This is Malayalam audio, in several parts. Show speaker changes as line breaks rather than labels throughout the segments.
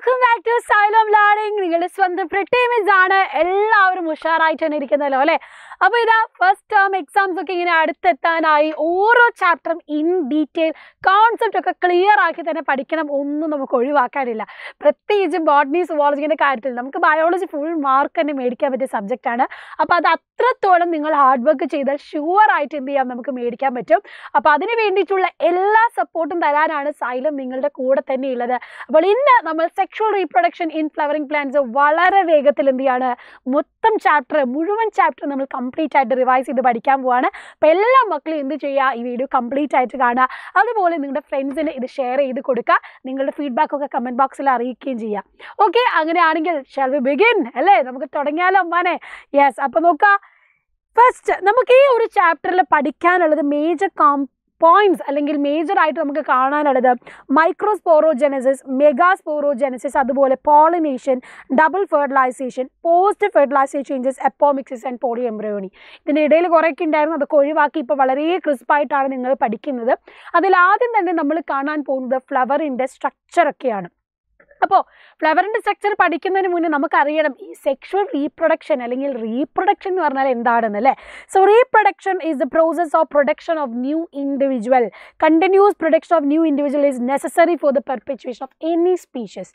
Welcome back to Xylem learning നിങ്ങളുടെ സ്വന്തം പ്രിട്ടീമിസ് ആണ് എല്ലാവരും തന്നെ ഇരിക്കുന്നല്ലോ അല്ലേ അപ്പോൾ ഇതാ ഫസ്റ്റ് ടേം എക്സാംസ് ഒക്കെ ഇങ്ങനെ അടുത്തെത്താനായി ഓരോ ചാപ്റ്ററും ഇൻ ഡീറ്റെയിൽ കോൺസെപ്റ്റ് ഒക്കെ ക്ലിയർ ആക്കി തന്നെ പഠിക്കണം ഒന്നും നമുക്ക് ഒഴിവാക്കാനില്ല പ്രത്യേകിച്ചും ബോട്ടണി സുവോളജിൻ്റെ കാര്യത്തിൽ നമുക്ക് ബയോളജി ഫുൾ മാർക്ക് തന്നെ മേടിക്കാൻ പറ്റിയ സബ്ജക്റ്റാണ് അപ്പോൾ അത് അത്രത്തോളം നിങ്ങൾ ഹാർഡ് വർക്ക് ചെയ്താൽ ഷുവർ ആയിട്ട് എന്ത് ചെയ്യാം നമുക്ക് മേടിക്കാൻ പറ്റും അപ്പോൾ അതിന് വേണ്ടിയിട്ടുള്ള എല്ലാ സപ്പോർട്ടും തരാനാണ് സൈലം നിങ്ങളുടെ കൂടെ തന്നെ ഉള്ളത് അപ്പോൾ ഇന്ന് നമ്മൾ sexual reproduction in flowering plants വളരെ വേഗത്തിൽ എന്ത് ചെയ്യാണ് മൊത്തം ചാപ്റ്റർ മുഴുവൻ ചാപ്റ്റർ നമ്മൾ കംപ്ലീറ്റ് ആയിട്ട് റിവൈസ് ചെയ്ത് പഠിക്കാൻ പോവാണ് അപ്പോൾ എല്ലാ മക്കളും എന്ത് ചെയ്യുക ഈ വീഡിയോ കംപ്ലീറ്റ് ആയിട്ട് കാണുക അതുപോലെ നിങ്ങളുടെ ഫ്രണ്ട്സിന് ഇത് ഷെയർ ചെയ്ത് കൊടുക്കുക നിങ്ങളുടെ ഫീഡ്ബാക്ക് ഒക്കെ കമൻറ്റ് ബോക്സിൽ അറിയിക്കുകയും ചെയ്യുക ഓക്കെ അങ്ങനെയാണെങ്കിൽ ഷാൽ വി ബിഗിൻ അല്ലേ നമുക്ക് തുടങ്ങിയാലോ അമ്മാനെ യെസ് അപ്പോൾ നോക്കുക ഫസ്റ്റ് നമുക്ക് ഈ ഒരു ചാപ്റ്ററിൽ പഠിക്കാനുള്ളത് മേജർ കോം പോയിന്റ്സ് അല്ലെങ്കിൽ മേജർ ആയിട്ട് നമുക്ക് കാണാനുള്ളത് മൈക്രോസ്പോറോജെനസിസ് മെഗാസ്പോറോജെനസിസ് അതുപോലെ pollination double fertilization post fertilization changes apomixis and polyembryony ഇതിൻ്റെ ഇടയിൽ കുറേയൊക്കെ ഉണ്ടായിരുന്നു അതൊക്കെ ഒഴിവാക്കി ഇപ്പോൾ വളരെ ക്രിസ്പായിട്ടാണ് നിങ്ങൾ പഠിക്കുന്നത് അതിൽ ആദ്യം തന്നെ നമ്മൾ കാണാൻ പോകുന്നത് ഫ്ലവറിൻ്റെ സ്ട്രക്ചറൊക്കെയാണ് അപ്പോൾ ഫ്ലവറിൻ്റെ സ്ട്രക്ചർ പഠിക്കുന്നതിന് മുന്നേ നമുക്കറിയണം ഈ സെക്ഷൽ റീപ്രൊഡക്ഷൻ അല്ലെങ്കിൽ റീപ്രൊഡക്ഷൻ എന്ന് പറഞ്ഞാൽ എന്താണെന്ന് അല്ലേ so reproduction is the process of production of new individual continuous production of new individual is necessary for the perpetuation of any species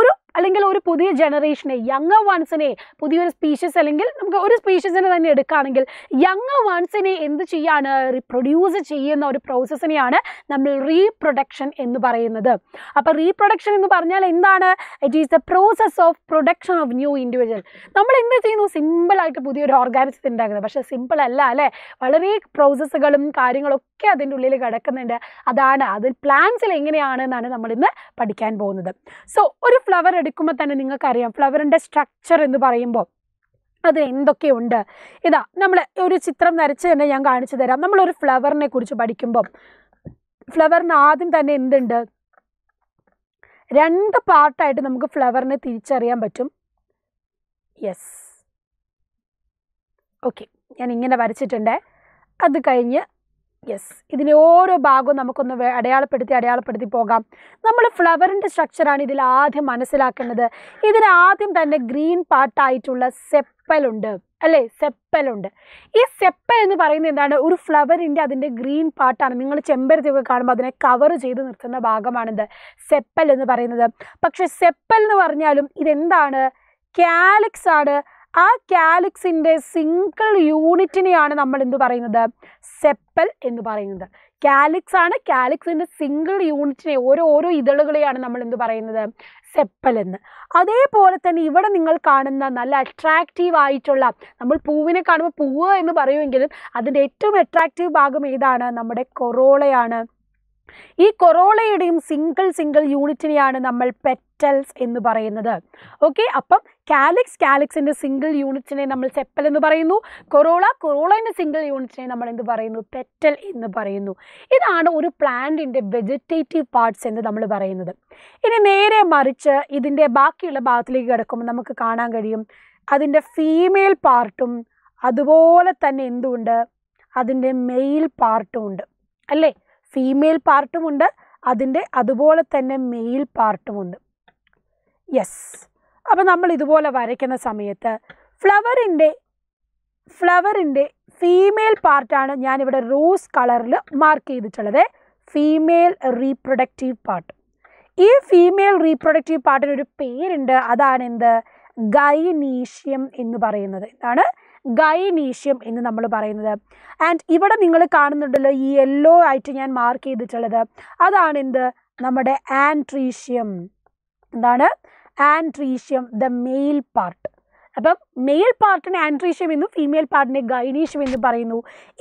ഒരു അല്ലെങ്കിൽ ഒരു പുതിയ ജനറേഷനെ യങ് വൺസിനെ പുതിയൊരു സ്പീഷ്യസ് അല്ലെങ്കിൽ നമുക്ക് ഒരു സ്പീഷ്യസിനെ തന്നെ എടുക്കുകയാണെങ്കിൽ യങ് വൺസിനെ എന്ത് ചെയ്യാണ് റിപ്രൊഡ്യൂസ് ചെയ്യുന്ന ഒരു പ്രോസസ്സിനെയാണ് നമ്മൾ റീപ്രൊഡക്ഷൻ എന്ന് പറയുന്നത് അപ്പോൾ റീപ്രൊഡക്ഷൻ എന്ന് പറഞ്ഞാൽ എന്താണ് it is the process of production of new individual നമ്മൾ എന്ത് ചെയ്യുന്നു സിമ്പിളായിട്ട് പുതിയൊരു ഓർഗാനിസത്തിൽ ഉണ്ടാക്കുന്നത് പക്ഷേ സിമ്പിൾ അല്ല അല്ലേ വളരെ പ്രോസസ്സുകളും കാര്യങ്ങളൊക്കെ അതിൻ്റെ ഉള്ളിൽ കിടക്കുന്നുണ്ട് അതാണ് അതിൽ എങ്ങനെയാണ് എന്നാണ് നമ്മൾ ഇന്ന് പഠിക്കാൻ പോകുന്നത് സോ ഒരു ഫ്ലവർ എടുക്കുമ്പോൾ തന്നെ നിങ്ങൾക്കറിയാം ഫ്ലവറിൻ്റെ സ്ട്രക്ചർ എന്ന് പറയുമ്പോൾ അത് എന്തൊക്കെയുണ്ട് ഇതാ നമ്മൾ ഒരു ചിത്രം നരച്ച് തന്നെ ഞാൻ കാണിച്ചു തരാം നമ്മളൊരു ഫ്ലവറിനെ കുറിച്ച് പഠിക്കുമ്പം ഫ്ലവറിന് ആദ്യം തന്നെ എന്തുണ്ട് രണ്ട് പാർട്ടായിട്ട് നമുക്ക് ഫ്ലവറിനെ തിരിച്ചറിയാൻ പറ്റും യെസ് ഓക്കെ ഞാൻ ഇങ്ങനെ വരച്ചിട്ടുണ്ട് അത് കഴിഞ്ഞ് യെസ് ഇതിലെ ഓരോ ഭാഗവും നമുക്കൊന്ന് അടയാളപ്പെടുത്തി അടയാളപ്പെടുത്തി പോകാം നമ്മൾ ഫ്ലവറിൻ്റെ സ്ട്രക്ചറാണ് ഇതിൽ ആദ്യം മനസ്സിലാക്കേണ്ടത് ആദ്യം തന്നെ ഗ്രീൻ പാർട്ടായിട്ടുള്ള സെപ്പലുണ്ട് അല്ലേ സെപ്പലുണ്ട് ഈ സെപ്പൽ എന്ന് പറയുന്നത് എന്താണ് ഒരു ഫ്ലവറിൻ്റെ അതിൻ്റെ ഗ്രീൻ പാർട്ടാണ് നിങ്ങൾ ചെമ്പരത്തിയൊക്കെ കാണുമ്പോൾ അതിനെ കവർ ചെയ്ത് നിർത്തുന്ന ഭാഗമാണിത് സെപ്പൽ എന്ന് പറയുന്നത് പക്ഷേ സെപ്പൽ എന്ന് പറഞ്ഞാലും ഇതെന്താണ് കാലിക്സ് ആണ് ആ കാലിക്സിൻ്റെ സിംഗിൾ യൂണിറ്റിനെയാണ് നമ്മൾ എന്ത് പറയുന്നത് സെപ്പൽ എന്ന് പറയുന്നത് കാലിക്സ് ആണ് കാലിക്സിൻ്റെ സിംഗിൾ യൂണിറ്റിനെ ഓരോ ഓരോ ഇതളുകളെയാണ് നമ്മൾ എന്ത് പറയുന്നത് സെപ്പൽ എന്ന് അതേപോലെ തന്നെ ഇവിടെ നിങ്ങൾ കാണുന്ന നല്ല അട്രാക്റ്റീവ് ആയിട്ടുള്ള നമ്മൾ പൂവിനെ കാണുമ്പോൾ പൂവ് എന്ന് പറയുമെങ്കിലും അതിൻ്റെ ഏറ്റവും അട്രാക്റ്റീവ് ഭാഗം ഏതാണ് നമ്മുടെ കൊറോളയാണ് ഈ കൊറോളയുടെയും സിംഗിൾ സിംഗിൾ യൂണിറ്റിനെയാണ് നമ്മൾ പെറ്റ് സെപ്റ്റൽസ് എന്ന് പറയുന്നത് ഓക്കെ അപ്പം കാലിക്സ് കാലിക്സിൻ്റെ സിംഗിൾ യൂണിറ്റിനെ നമ്മൾ സെപ്പൽ എന്ന് പറയുന്നു കൊറോള കൊറോളൻ്റെ സിംഗിൾ യൂണിറ്റിനെ നമ്മൾ എന്ത് പറയുന്നു പെറ്റൽ എന്ന് പറയുന്നു ഇതാണ് ഒരു പ്ലാന്റിൻ്റെ വെജിറ്റേറ്റീവ് പാർട്സ് എന്ന് നമ്മൾ പറയുന്നത് ഇനി നേരെ മറിച്ച് ഇതിൻ്റെ ബാക്കിയുള്ള ഭാഗത്തിലേക്ക് കിടക്കുമ്പോൾ നമുക്ക് കാണാൻ കഴിയും അതിൻ്റെ ഫീമെയിൽ പാർട്ടും അതുപോലെ തന്നെ എന്തുണ്ട് അതിൻ്റെ മെയിൽ പാർട്ടും ഉണ്ട് അല്ലേ ഫീമെയിൽ പാർട്ടും ഉണ്ട് അതിൻ്റെ അതുപോലെ തന്നെ മെയിൽ ഉണ്ട് യെസ് അപ്പോൾ നമ്മൾ ഇതുപോലെ വരയ്ക്കുന്ന സമയത്ത് ഫ്ലവറിൻ്റെ ഫ്ലവറിൻ്റെ ഫീമെയിൽ പാർട്ടാണ് ഞാനിവിടെ റോസ് കളറിൽ മാർക്ക് ചെയ്തിട്ടുള്ളത് ഫീമെയിൽ റീപ്രൊഡക്റ്റീവ് പാർട്ട് ഈ ഫീമെയിൽ റീപ്രൊഡക്റ്റീവ് പാർട്ടിന് ഒരു പേരുണ്ട് അതാണ് എന്ത് ഗൈനീഷ്യം എന്ന് പറയുന്നത് എന്താണ് ഗൈനീഷ്യം എന്ന് നമ്മൾ പറയുന്നത് ആൻഡ് ഇവിടെ നിങ്ങൾ കാണുന്നുണ്ടല്ലോ ഈ യെല്ലോ ആയിട്ട് ഞാൻ മാർക്ക് ചെയ്തിട്ടുള്ളത് അതാണ് എന്ത് നമ്മുടെ ആൻട്രീഷ്യം എന്താണ് ആൻട്രീഷ്യം ദ മെയിൽ പാർട്ട് അപ്പം മെയിൽ പാർട്ടിനെ ആൻട്രീഷ്യം എന്നും ഫീമെയിൽ പാർട്ടിനെ ഗൈനീഷ്യം എന്നും പറയുന്നു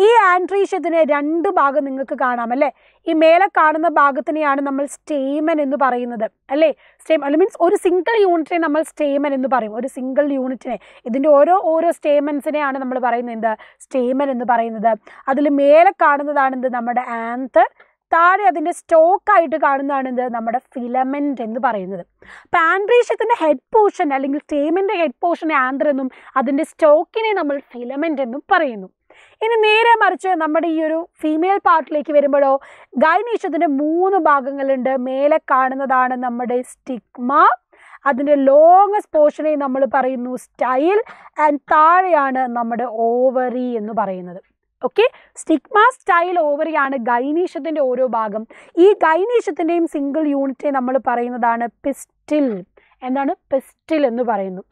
ഈ ആൻട്രീഷ്യത്തിന് രണ്ട് ഭാഗം നിങ്ങൾക്ക് കാണാം അല്ലേ ഈ മേലെ കാണുന്ന ഭാഗത്തിനെയാണ് നമ്മൾ സ്റ്റേമൻ എന്ന് പറയുന്നത് അല്ലേ സ്റ്റേമൻ അല്ല മീൻസ് ഒരു സിംഗിൾ യൂണിറ്റിനെ നമ്മൾ സ്റ്റേമൻ എന്ന് പറയും ഒരു സിംഗിൾ യൂണിറ്റിനെ ഇതിൻ്റെ ഓരോ ഓരോ സ്റ്റേമൻസിനെയാണ് നമ്മൾ പറയുന്നത് എന്ത് സ്റ്റേമൻ എന്ന് പറയുന്നത് അതിൽ മേലെ കാണുന്നതാണ് എന്ത് നമ്മുടെ ആന്തർ താഴെ അതിൻ്റെ സ്റ്റോക്കായിട്ട് കാണുന്നതാണ് എന്ത് നമ്മുടെ ഫിലമെൻ്റ് എന്ന് പറയുന്നത് അപ്പോൾ ആൻഡ്രീഷ്യത്തിൻ്റെ ഹെഡ് പോർഷൻ അല്ലെങ്കിൽ സ്റ്റേമിൻ്റെ ഹെഡ് പോർഷനെ ആന്തർ എന്നും അതിൻ്റെ സ്റ്റോക്കിനെ നമ്മൾ ഫിലമെൻ്റ് എന്നും പറയുന്നു ഇനി നേരെ മറിച്ച് നമ്മുടെ ഈ ഒരു ഫീമെയിൽ പാർട്ടിലേക്ക് വരുമ്പോഴോ ഗൈനീഷ്യത്തിൻ്റെ മൂന്ന് ഭാഗങ്ങളുണ്ട് മേലെ കാണുന്നതാണ് നമ്മുടെ സ്റ്റിഗ്മ അതിൻ്റെ ലോങ്ങസ്റ്റ് പോർഷനെ നമ്മൾ പറയുന്നു സ്റ്റൈൽ ആൻഡ് താഴെയാണ് നമ്മുടെ ഓവറി എന്ന് പറയുന്നത് ഓക്കെ സ്റ്റിഗ്മ സ്റ്റൈൽ ഓവറിയാണ് ഗൈനീഷത്തിൻ്റെ ഓരോ ഭാഗം ഈ ഗൈനീഷത്തിൻ്റെയും സിംഗിൾ യൂണിറ്റിനെ നമ്മൾ പറയുന്നതാണ് പിസ്റ്റിൽ എന്താണ് പിസ്റ്റിൽ എന്ന് പറയുന്നു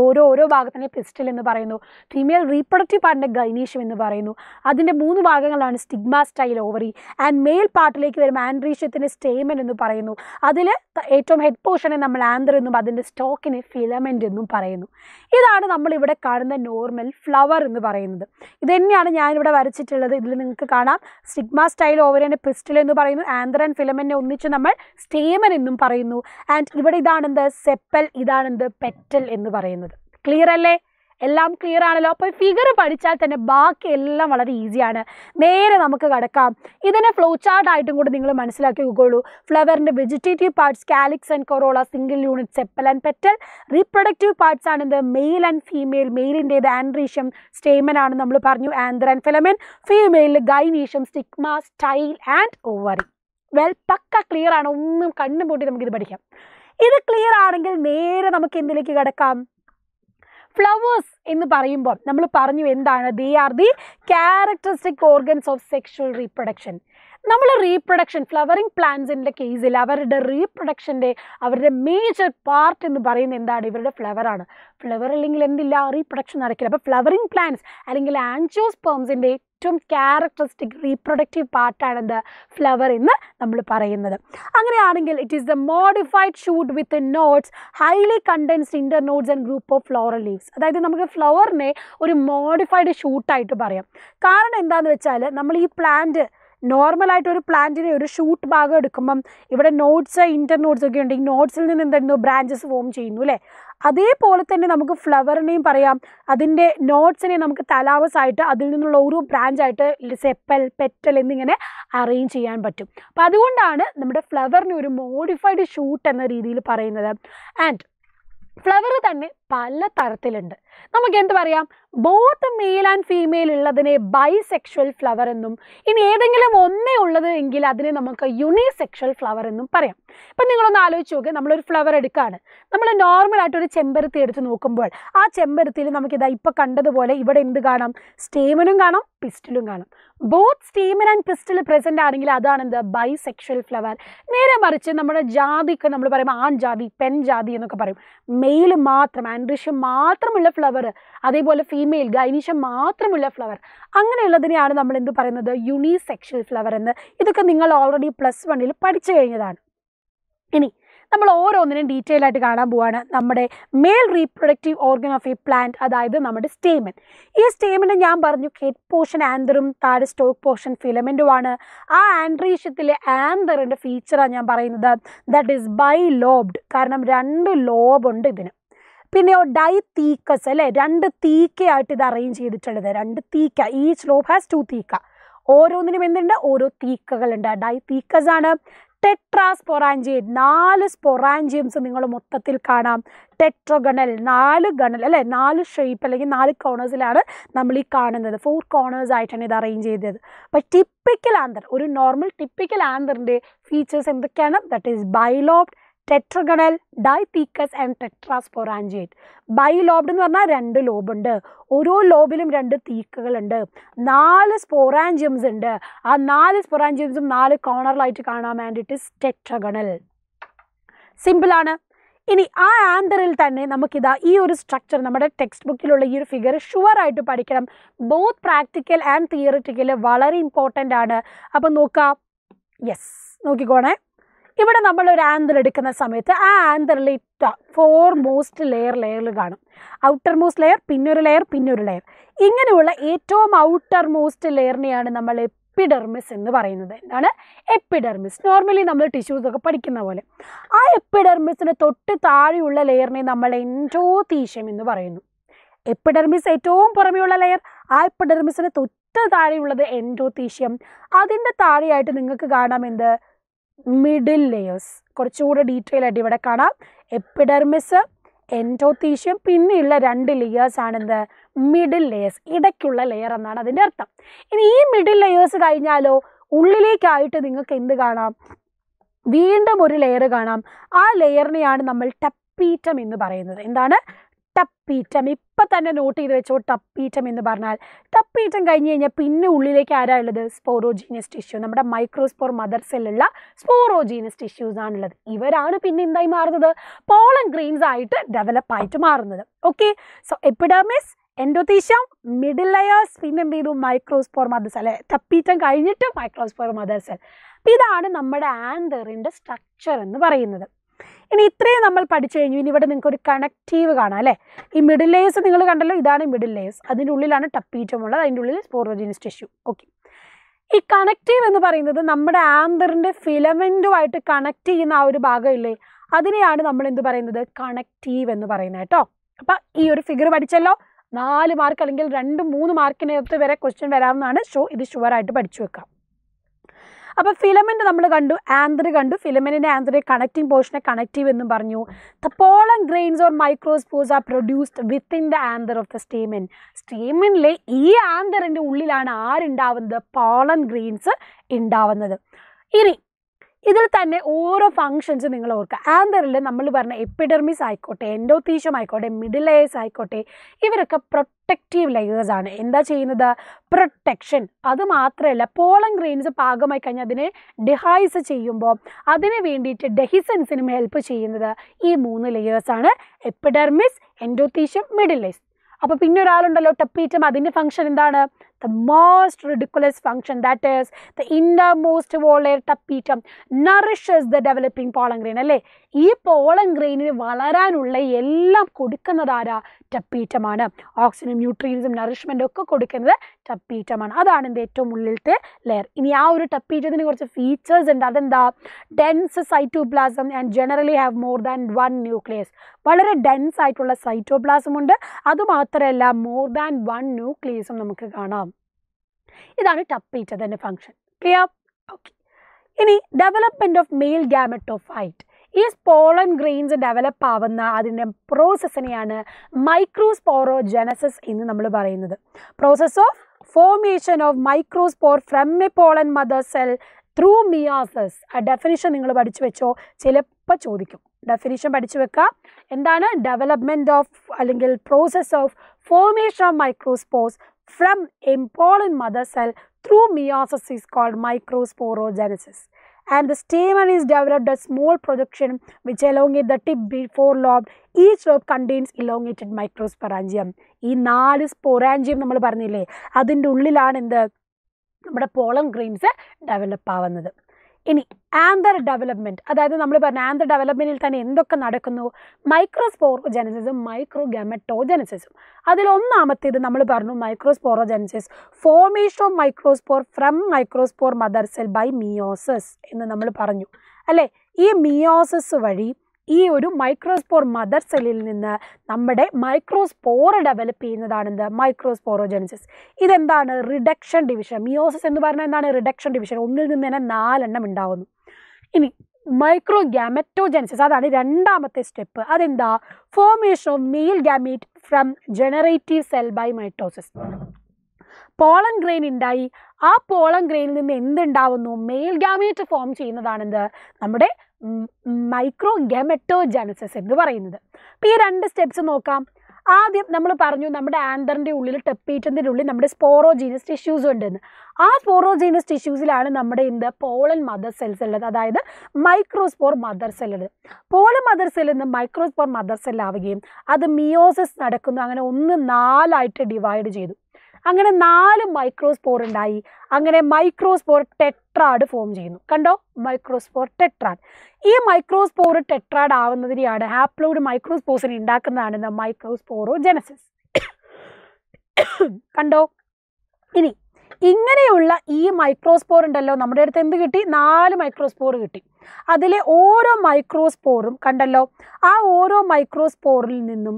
ഓരോ ഓരോ ഭാഗത്തിൻ്റെ പിസ്റ്റൽ എന്ന് പറയുന്നു ഫീമെയിൽ റീപ്രൊഡക്റ്റീവ് പാർട്ടിൻ്റെ ഗൈനീഷ്യം എന്ന് പറയുന്നു അതിൻ്റെ മൂന്ന് ഭാഗങ്ങളാണ് stigma style ovary and male പാർട്ടിലേക്ക് വരുമ്പോൾ ആൻഡ്രീഷ്യത്തിൻ്റെ സ്റ്റേമൻ എന്ന് പറയുന്നു അതിൽ ഏറ്റവും ഹെഡ് പോർഷനെ നമ്മൾ ആന്തർ എന്നും അതിൻ്റെ സ്റ്റോക്കിനെ ഫിലമെൻ്റ് എന്നും പറയുന്നു ഇതാണ് നമ്മളിവിടെ കാണുന്ന നോർമൽ ഫ്ലവർ എന്ന് പറയുന്നത് ഇത് തന്നെയാണ് ഞാനിവിടെ വരച്ചിട്ടുള്ളത് ഇതിൽ നിങ്ങൾക്ക് കാണാം സ്റ്റിഗ്മ സ്റ്റൈൽ ഓവറിൻ്റെ പിസ്റ്റൽ എന്ന് പറയുന്നു ആന്തർ ആൻഡ് ഫിലമെൻറ്റിനെ ഒന്നിച്ച് നമ്മൾ സ്റ്റേമൻ എന്നും പറയുന്നു ആൻഡ് ഇവിടെ ഇതാണെന്ത് സെപ്പൽ ഇതാണെന്ത് പെറ്റൽ എന്ന് പറയുന്നത് ക്ലിയർ അല്ലേ എല്ലാം ക്ലിയർ ആണല്ലോ അപ്പോൾ ഫിഗർ പഠിച്ചാൽ തന്നെ ബാക്കി എല്ലാം വളരെ ഈസിയാണ് നേരെ നമുക്ക് കടക്കാം ഇതിനെ ഫ്ലോ ചാർട്ട് ആയിട്ടും കൂടി നിങ്ങൾ മനസ്സിലാക്കി നോക്കുകയുള്ളൂ ഫ്ലവറിൻ്റെ vegetative parts calyx and corolla single unit sepal and petal reproductive parts ആണ് മെയിൽ ആൻഡ് ഫീമെയിൽ മെയിലിൻ്റേത് ആൻഡ്രീഷ്യം സ്റ്റേമൻ ആണ് നമ്മൾ പറഞ്ഞു anther and filament female gynoecium stigma style and ovary well പക്ക ക്ലിയർ ആണ് ഒന്നും നമുക്ക് നമുക്കിത് പഠിക്കാം ഇത് ക്ലിയർ ആണെങ്കിൽ നേരെ നമുക്ക് എന്തിലേക്ക് കിടക്കാം ഫ്ലവേഴ്സ് എന്ന് പറയുമ്പോൾ നമ്മൾ പറഞ്ഞു എന്താണ് they are the characteristic organs of sexual reproduction നമ്മൾ റീപ്രൊഡക്ഷൻ ഫ്ലവറിങ് പ്ലാന്റ്സിൻ്റെ കേസിൽ അവരുടെ റീപ്രൊഡക്ഷൻ്റെ അവരുടെ മേജർ പാർട്ട് എന്ന് പറയുന്നത് എന്താണ് ഇവരുടെ ഫ്ലവറാണ് ഫ്ലവർ അല്ലെങ്കിൽ എന്തില്ല റീപ്രൊഡക്ഷൻ നടക്കില്ല അപ്പോൾ ഫ്ലവറിങ് പ്ലാന്റ്സ് അല്ലെങ്കിൽ പേംസിൻ്റെ ഏറ്റവും ക്യാരക്ടറിസ്റ്റിക് റീപ്രൊഡക്റ്റീവ് പാർട്ടാണെന്ത് ഫ്ലവർ എന്ന് നമ്മൾ പറയുന്നത് അങ്ങനെയാണെങ്കിൽ it is the modified shoot with nodes highly condensed internodes and group of floral leaves അതായത് നമുക്ക് ഫ്ലവറിനെ ഒരു മോഡിഫൈഡ് ഷൂട്ടായിട്ട് പറയാം കാരണം എന്താണെന്ന് വെച്ചാൽ നമ്മൾ ഈ പ്ലാന്റ് നോർമലായിട്ട് ഒരു പ്ലാന്റിനെ ഒരു ഷൂട്ട് ഭാഗം എടുക്കുമ്പം ഇവിടെ നോട്ട്സ് ഇന്റർ നോട്ട്സ് ഒക്കെ ഉണ്ട് ഈ നോട്ട്സിൽ നിന്ന് എന്തായിരുന്നു ബ്രാഞ്ചസ് ഫോം ചെയ്യുന്നു അല്ലേ അതേപോലെ തന്നെ നമുക്ക് ഫ്ലവറിനെയും പറയാം അതിൻ്റെ നോട്ട്സിനെ നമുക്ക് തലാവസായിട്ട് ആയിട്ട് അതിൽ നിന്നുള്ള ഓരോ ബ്രാഞ്ചായിട്ട് സെപ്പൽ പെറ്റൽ എന്നിങ്ങനെ അറേഞ്ച് ചെയ്യാൻ പറ്റും അപ്പം അതുകൊണ്ടാണ് നമ്മുടെ ഫ്ലവറിനെ ഒരു മോഡിഫൈഡ് ഷൂട്ട് എന്ന രീതിയിൽ പറയുന്നത് ആൻഡ് ഫ്ലവർ തന്നെ പല തരത്തിലുണ്ട് നമുക്ക് എന്ത് പറയാം ബോത്ത് മെയിൽ ആൻഡ് ഫീമെയിൽ ഉള്ളതിനെ ബൈസെക്ഷൽ ഫ്ലവർ എന്നും ഇനി ഏതെങ്കിലും ഒന്നേ ഉള്ളത് എങ്കിൽ അതിനെ നമുക്ക് യുണിസെക്ഷൽ ഫ്ലവർ എന്നും പറയാം ഇപ്പം നിങ്ങളൊന്ന് ആലോചിച്ച് നോക്കുക നമ്മളൊരു ഫ്ലവർ എടുക്കുകയാണ് നമ്മൾ ഒരു ചെമ്പരത്തി എടുത്ത് നോക്കുമ്പോൾ ആ ചെമ്പരത്തിയിൽ നമുക്കിതാ ഇപ്പം കണ്ടതുപോലെ ഇവിടെ എന്ത് കാണാം സ്റ്റേമനും കാണാം പിസ്റ്റിലും കാണാം both stamen and pistil present ആണെങ്കിൽ അതാണ് എന്ത് ബൈസെക്ഷൽ ഫ്ലവർ നേരെ മറിച്ച് നമ്മുടെ ജാതിക്ക് നമ്മൾ പറയും ആൺ ജാതി പെൺ ജാതി എന്നൊക്കെ പറയും മെയിൽ മാത്രം മാൻറിഷ്യം മാത്രമുള്ള ഫ്ലവർ അതേപോലെ ഫീമെയിൽ ഗൈനീഷ്യം മാത്രമുള്ള ഫ്ലവർ അങ്ങനെയുള്ളതിനെയാണ് നമ്മൾ എന്ത് പറയുന്നത് യുണീസെക്ഷൽ ഫ്ലവർ എന്ന് ഇതൊക്കെ നിങ്ങൾ ഓൾറെഡി പ്ലസ് വണ്ണിൽ പഠിച്ചു കഴിഞ്ഞതാണ് ഇനി നമ്മൾ ഓരോന്നിനും ഡീറ്റെയിൽ ആയിട്ട് കാണാൻ പോവാണ് നമ്മുടെ male reproductive organ of a plant അതായത് നമ്മുടെ സ്റ്റേമൻ ഈ സ്റ്റേമിന് ഞാൻ പറഞ്ഞു ഹെഡ് പോർഷൻ ആന്തറും താഴെ സ്റ്റോക്ക് പോർഷൻ ഫിലമെൻറ്റുമാണ് ആ ആൻഡ്രീഷ്യത്തിലെ ആന്തറിന്റെ ഫീച്ചറാണ് ഞാൻ പറയുന്നത് ദാറ്റ് ഈസ് ബൈ ലോബ്ഡ് കാരണം രണ്ട് ലോബുണ്ട് ഇതിന് പിന്നെയോ ഡൈ തീക്കസ് അല്ലേ രണ്ട് തീക്കയായിട്ട് ഇത് അറേഞ്ച് ചെയ്തിട്ടുള്ളത് രണ്ട് തീക്ക ഈ സ്ലോപ്പ് ഹാസ് ടു തീക്ക ഓരോന്നിനും എന്തുണ്ട് ഓരോ തീക്കകളുണ്ട് ഡൈ തീക്കസ് ആണ് ടെട്രാ സ്പൊറാഞ്ചിയം നാല് സ്പൊറാഞ്ചിയംസ് നിങ്ങൾ മൊത്തത്തിൽ കാണാം ടെട്രോഗണൽ നാല് ഗണൽ അല്ലേ നാല് ഷേപ്പ് അല്ലെങ്കിൽ നാല് കോണേഴ്സിലാണ് നമ്മൾ ഈ കാണുന്നത് ഫോർ കോണേഴ്സ് ആയിട്ടാണ് ഇത് അറേഞ്ച് ചെയ്തത് അപ്പോൾ ടിപ്പിക്കൽ ആന്തർ ഒരു നോർമൽ ടിപ്പിക്കൽ ആന്തറിൻ്റെ ഫീച്ചേഴ്സ് എന്തൊക്കെയാണ് that is bilobed tetragonal dithecous and tetrasporangiate bilobed എന്ന് പറഞ്ഞാൽ രണ്ട് ലോബുണ്ട് ഓരോ ലോബിലും രണ്ട് തീക്കകളുണ്ട് നാല് സ്പൊറാഞ്ചിയംസ് ഉണ്ട് ആ നാല് സ്പൊറാഞ്ചിയംസും നാല് കോർണറിലായിട്ട് കാണാൻ വേണ്ടിയിട്ട് ടെട്രഗണൽ സിമ്പിളാണ് ഇനി ആ ആന്തറിൽ തന്നെ നമുക്കിതാ ഈ ഒരു സ്ട്രക്ചർ നമ്മുടെ ടെക്സ്റ്റ് ബുക്കിലുള്ള ഈ ഒരു ഫിഗർ ഷുവറായിട്ട് പഠിക്കണം ബോത്ത് പ്രാക്ടിക്കൽ ആൻഡ് തിയറിറ്റിക്കൽ വളരെ ഇമ്പോർട്ടൻ്റ് ആണ് അപ്പം നോക്കാം യെസ് നോക്കിക്കോണേ ഇവിടെ നമ്മൾ ഒരു ആന്തർ എടുക്കുന്ന സമയത്ത് ആ ആന്തറിൽ ഫോർ മോസ്റ്റ് ലെയർ ലെയറിൽ കാണും ഔട്ടർ മോസ്റ്റ് ലെയർ പിന്നൊരു ലെയർ പിന്നൊരു ലെയർ ഇങ്ങനെയുള്ള ഏറ്റവും ഔട്ടർ മോസ്റ്റ് ലെയറിനെയാണ് നമ്മൾ എപ്പിഡെർമിസ് എന്ന് പറയുന്നത് എന്താണ് എപ്പിഡെർമിസ് നോർമലി നമ്മൾ ടിഷ്യൂസൊക്കെ പഠിക്കുന്ന പോലെ ആ എപ്പിഡെർമിസിന് തൊട്ട് താഴെയുള്ള ലെയറിനെ നമ്മൾ തീശം എന്ന് പറയുന്നു എപ്പിഡെർമിസ് ഏറ്റവും പുറമെയുള്ള ലെയർ ആ എപ്പിഡെർമിസിന് തൊട്ട് താഴെയുള്ളത് എൻഡോതീഷ്യം അതിൻ്റെ താഴെയായിട്ട് നിങ്ങൾക്ക് കാണാം എന്ത് മിഡിൽ ലെയേഴ്സ് കുറച്ചുകൂടെ ഡീറ്റെയിൽ ആയിട്ട് ഇവിടെ കാണാം എപ്പിഡർമിസ് എൻറ്റോത്തീഷ്യം പിന്നെയുള്ള രണ്ട് ലെയേഴ്സ് ആണ് മിഡിൽ ലെയേഴ്സ് ഇടയ്ക്കുള്ള ലെയർ എന്നാണ് അതിൻ്റെ അർത്ഥം ഇനി ഈ മിഡിൽ ലെയേഴ്സ് കഴിഞ്ഞാലോ ഉള്ളിലേക്കായിട്ട് നിങ്ങൾക്ക് എന്ത് കാണാം വീണ്ടും ഒരു ലെയർ കാണാം ആ ലെയറിനെയാണ് നമ്മൾ ടപ്പീറ്റം എന്ന് പറയുന്നത് എന്താണ് ടപ്പീറ്റം ഇപ്പം തന്നെ നോട്ട് ചെയ്ത് വെച്ചോ ടപ്പീറ്റം എന്ന് പറഞ്ഞാൽ ടപ്പീറ്റം കഴിഞ്ഞ് കഴിഞ്ഞാൽ പിന്നെ ഉള്ളിലേക്ക് ആരാ ഉള്ളത് സ്പോറോജീനിയസ് ടിഷ്യൂ നമ്മുടെ മൈക്രോസ്പോർ മദർ സെല്ലുള്ള സ്പോറോജീനിയസ് ടിഷ്യൂസ് ആണുള്ളത് ഇവരാണ് പിന്നെ എന്തായി മാറുന്നത് പോളൻ ഗ്രെയിൻസ് ആയിട്ട് ഡെവലപ്പ് ആയിട്ട് മാറുന്നത് okay so epidermis endothecium middle layers പിന്നെ എന്ത് ചെയ്തു മൈക്രോസ്പോർ മദർ സെൽ തപ്പീറ്റം കഴിഞ്ഞിട്ട് മൈക്രോസ്പോർ മദർ സെൽ ഇതാണ് നമ്മുടെ ആന്തറിൻ്റെ സ്ട്രക്ചർ എന്ന് പറയുന്നത് ഇനി ഇത്രയും നമ്മൾ പഠിച്ചു കഴിഞ്ഞു ഇനി ഇവിടെ നിങ്ങൾക്ക് ഒരു കണക്റ്റീവ് കാണാം അല്ലേ ഈ മിഡിൽ ലേയേഴ്സ് നിങ്ങൾ കണ്ടല്ലോ ഇതാണ് മിഡിൽ ലേയേഴ്സ് അതിൻ്റെ ഉള്ളിലാണ് ടപ്പീറ്റം ഉള്ളത് അതിൻ്റെ ഉള്ളിൽ സ്പോറോജിനസ് ടിഷ്യൂ ഓക്കെ ഈ കണക്റ്റീവ് എന്ന് പറയുന്നത് നമ്മുടെ ആന്തറിൻ്റെ ഫിലമെൻറ്റുമായിട്ട് കണക്ട് ചെയ്യുന്ന ആ ഒരു ഭാഗമില്ലേ അതിനെയാണ് നമ്മൾ എന്ത് പറയുന്നത് കണക്റ്റീവ് എന്ന് പറയുന്നത് കേട്ടോ അപ്പം ഈ ഒരു ഫിഗർ പഠിച്ചല്ലോ നാല് മാർക്ക് അല്ലെങ്കിൽ രണ്ട് മൂന്ന് മാർക്കിനകത്ത് വരെ ക്വസ്റ്റ്യൻ വരാമെന്നാണ് ഷോ ഇത് ഷുവറായിട്ട് പഠിച്ചു വെക്കാം അപ്പോൾ ഫിലമെൻ്റ് നമ്മൾ കണ്ടു ആന്ത്രി കണ്ടു ഫിലമെൻറ്റിൻ്റെ ആന്ത്രി കണക്റ്റിംഗ് പോർഷനെ കണക്റ്റീവ് എന്നും പറഞ്ഞു the pollen grains or microspores are produced within the anther of the stamen സ്റ്റീമിനിലെ ഈ ആന്തറിൻ്റെ ഉള്ളിലാണ് ആരുണ്ടാവുന്നത് പോളൻ ഗ്രെയിൻസ് ഉണ്ടാവുന്നത് ഇനി ഇതിൽ തന്നെ ഓരോ ഫങ്ഷൻസ് നിങ്ങൾ ഓർക്കുക ആന്തറിൽ നമ്മൾ പറഞ്ഞ എപ്പിഡെർമിസ് ആയിക്കോട്ടെ എൻഡോത്തീഷ്യം ആയിക്കോട്ടെ മിഡിൽ ലെയേഴ്സ് ആയിക്കോട്ടെ ഇവരൊക്കെ പ്രൊട്ടക്റ്റീവ് ലെയേഴ്സ് ആണ് എന്താ ചെയ്യുന്നത് പ്രൊട്ടക്ഷൻ അത് മാത്രമല്ല പോളൻ ഗ്രെയിൻസ് പാകമായി കഴിഞ്ഞാൽ അതിനെ ഡിഹൈസ് ചെയ്യുമ്പോൾ അതിന് വേണ്ടിയിട്ട് ഡെഹിസൻസിനും ഹെൽപ്പ് ചെയ്യുന്നത് ഈ മൂന്ന് ലെയേഴ്സ് ആണ് എപ്പിഡെർമിസ് എൻഡോത്തീഷ്യം മിഡിൽ ലെയർസ് അപ്പോൾ പിന്നെ ഒരാളുണ്ടല്ലോ ടപ്പീറ്റം അതിൻ്റെ ഫങ്ഷൻ എന്താണ് the most ridiculous function that is the innermost volator petum nourishes the developing pollen grain അല്ലേ ഈ പോളൻ ഗ്രെയിനിന് വളരാനുള്ള എല്ലാം കൊടുക്കുന്നത് ആരാ ടപ്പീറ്റമാണ് ഓക്സിജനും ന്യൂട്രീൻസും നറിഷ്മെൻറ്റും ഒക്കെ കൊടുക്കുന്നത് ടപ്പീറ്റമാണ് അതാണ് എൻ്റെ ഏറ്റവും ഉള്ളിലത്തെ ലെയർ ഇനി ആ ഒരു ടപ്പീറ്റത്തിന് കുറച്ച് ഫീച്ചേഴ്സ് ഉണ്ട് അതെന്താ dense cytoplasm and generally have more than one nucleus വളരെ ഡെൻസ് ആയിട്ടുള്ള സൈറ്റോപ്ലാസം ഉണ്ട് അതുമാത്രമല്ല മോർ ദാൻ വൺ ന്യൂക്ലിയസും നമുക്ക് കാണാം ഇതാണ് ടപ്പീറ്റതിൻ്റെ ഫംഗ്ഷൻ ക്ലിയർ ഓക്കെ ഇനി ഡെവലപ്മെൻറ്റ് ഓഫ് മെയിൽ ഗ്യാമറ്റോഫൈറ്റ് ഈ സ്പോളൻ ഗ്രെയിൻസ് ഡെവലപ്പ് ആവുന്ന അതിൻ്റെ പ്രോസസ്സിനെയാണ് മൈക്രോസ്പോറോ ജനസിസ് എന്ന് നമ്മൾ പറയുന്നത് process of formation of microspore from a pollen mother cell through meiosis ആ ഡെഫിനിഷൻ നിങ്ങൾ പഠിച്ചു വെച്ചോ ചിലപ്പോൾ ചോദിക്കും ഡെഫിനിഷൻ പഠിച്ചു വെക്കുക എന്താണ് ഡെവലപ്മെൻറ്റ് ഓഫ് അല്ലെങ്കിൽ process of formation of microspores from pollen mother cell through meiosis is called microsporogenesis and the stamen is developed a small projection which elongate the tip before lobed. Each lobe contains elongated microsporangium. ഈ നാല് സ്പൊറാഞ്ചിയം നമ്മൾ പറഞ്ഞില്ലേ അതിൻ്റെ ഉള്ളിലാണ് എന്ത് നമ്മുടെ പോളം grains ഡെവലപ്പ് ആവുന്നത് ഇനി ആന്തർ ഡെവലപ്മെൻറ്റ് അതായത് നമ്മൾ പറഞ്ഞ ആന്തർ ഡെവലപ്മെൻറ്റിൽ തന്നെ എന്തൊക്കെ നടക്കുന്നു മൈക്രോസ്പോറോജനസിസും മൈക്രോ ഗമറ്റോജനസിസും അതിൽ ഒന്നാമത്തേത് നമ്മൾ പറഞ്ഞു microsporogenesis formation of microspore from microspore mother cell by meiosis എന്ന് നമ്മൾ പറഞ്ഞു അല്ലേ ഈ മിയോസിസ് വഴി ഈ ഒരു മൈക്രോസ്പോർ മദർ സെല്ലിൽ നിന്ന് നമ്മുടെ മൈക്രോസ്പോർ ഡെവലപ്പ് ചെയ്യുന്നതാണ് എന്ത് മൈക്രോസ്പോറോജെനിസിസ് ഇതെന്താണ് റിഡക്ഷൻ ഡിവിഷൻ മിയോസിസ് എന്ന് പറഞ്ഞാൽ എന്താണ് റിഡക്ഷൻ ഡിവിഷൻ ഒന്നിൽ നിന്ന് തന്നെ നാലെണ്ണം ഉണ്ടാവുന്നു ഇനി മൈക്രോ ഗ്യാമറ്റോജെൻസിസ് അതാണ് രണ്ടാമത്തെ സ്റ്റെപ്പ് അതെന്താ formation of male gamete from generative cell by mitosis pollen grain ഉണ്ടായി ആ പോളൻ ഗ്രെയിനിൽ നിന്ന് എന്തുണ്ടാവുന്നു മെയിൽ ഗാമീറ്റ് ഫോം ചെയ്യുന്നതാണെന്ത് നമ്മുടെ മൈക്രോ ഗെമറ്റോജാനസസ് എന്ന് പറയുന്നത് അപ്പോൾ ഈ രണ്ട് സ്റ്റെപ്സ് നോക്കാം ആദ്യം നമ്മൾ പറഞ്ഞു നമ്മുടെ ആന്തറിൻ്റെ ഉള്ളിൽ ടെപ്പീറ്റൻ്റെ ഉള്ളിൽ നമ്മുടെ സ്പോറോജീനസ് ടിഷ്യൂസ് ഉണ്ടെന്ന് ആ സ്പോറോജീനസ് ടിഷ്യൂസിലാണ് നമ്മുടെ ഇന്ന് പോളൻ മദർ സെൽസ് ഉള്ളത് അതായത് മൈക്രോസ്പോർ മദർ സെൽ ഉള്ളത് പോളൻ മദർ സെല്ലിൽ നിന്ന് മൈക്രോസ്പോർ മദർ സെല്ലാവുകയും അത് മിയോസിസ് നടക്കുന്നു അങ്ങനെ ഒന്ന് നാലായിട്ട് ഡിവൈഡ് ചെയ്തു അങ്ങനെ നാല് മൈക്രോസ്പോർ ഉണ്ടായി അങ്ങനെ മൈക്രോസ്പോർ ടെക് ടെട്രാഡ് ഫോം ചെയ്യുന്നു കണ്ടോ മൈക്രോസ്പോർ ടെട്രാഡ് ഈ മൈക്രോസ്പോർ ടെട്രാഡ് ആവുന്നതിനെയാണ് ഹാപ്ലോയിഡ് മൈക്രോസ്പോസിനെ ഉണ്ടാക്കുന്നതാണ് മൈക്രോസ്പോറോ ജെനസിസ് കണ്ടോ ഇനി ഇങ്ങനെയുള്ള ഈ മൈക്രോസ്പോർ ഉണ്ടല്ലോ നമ്മുടെ അടുത്ത് എന്ത് കിട്ടി നാല് മൈക്രോസ്പോർ കിട്ടി അതിലെ ഓരോ മൈക്രോസ്പോറും കണ്ടല്ലോ ആ ഓരോ മൈക്രോസ്പോറിൽ നിന്നും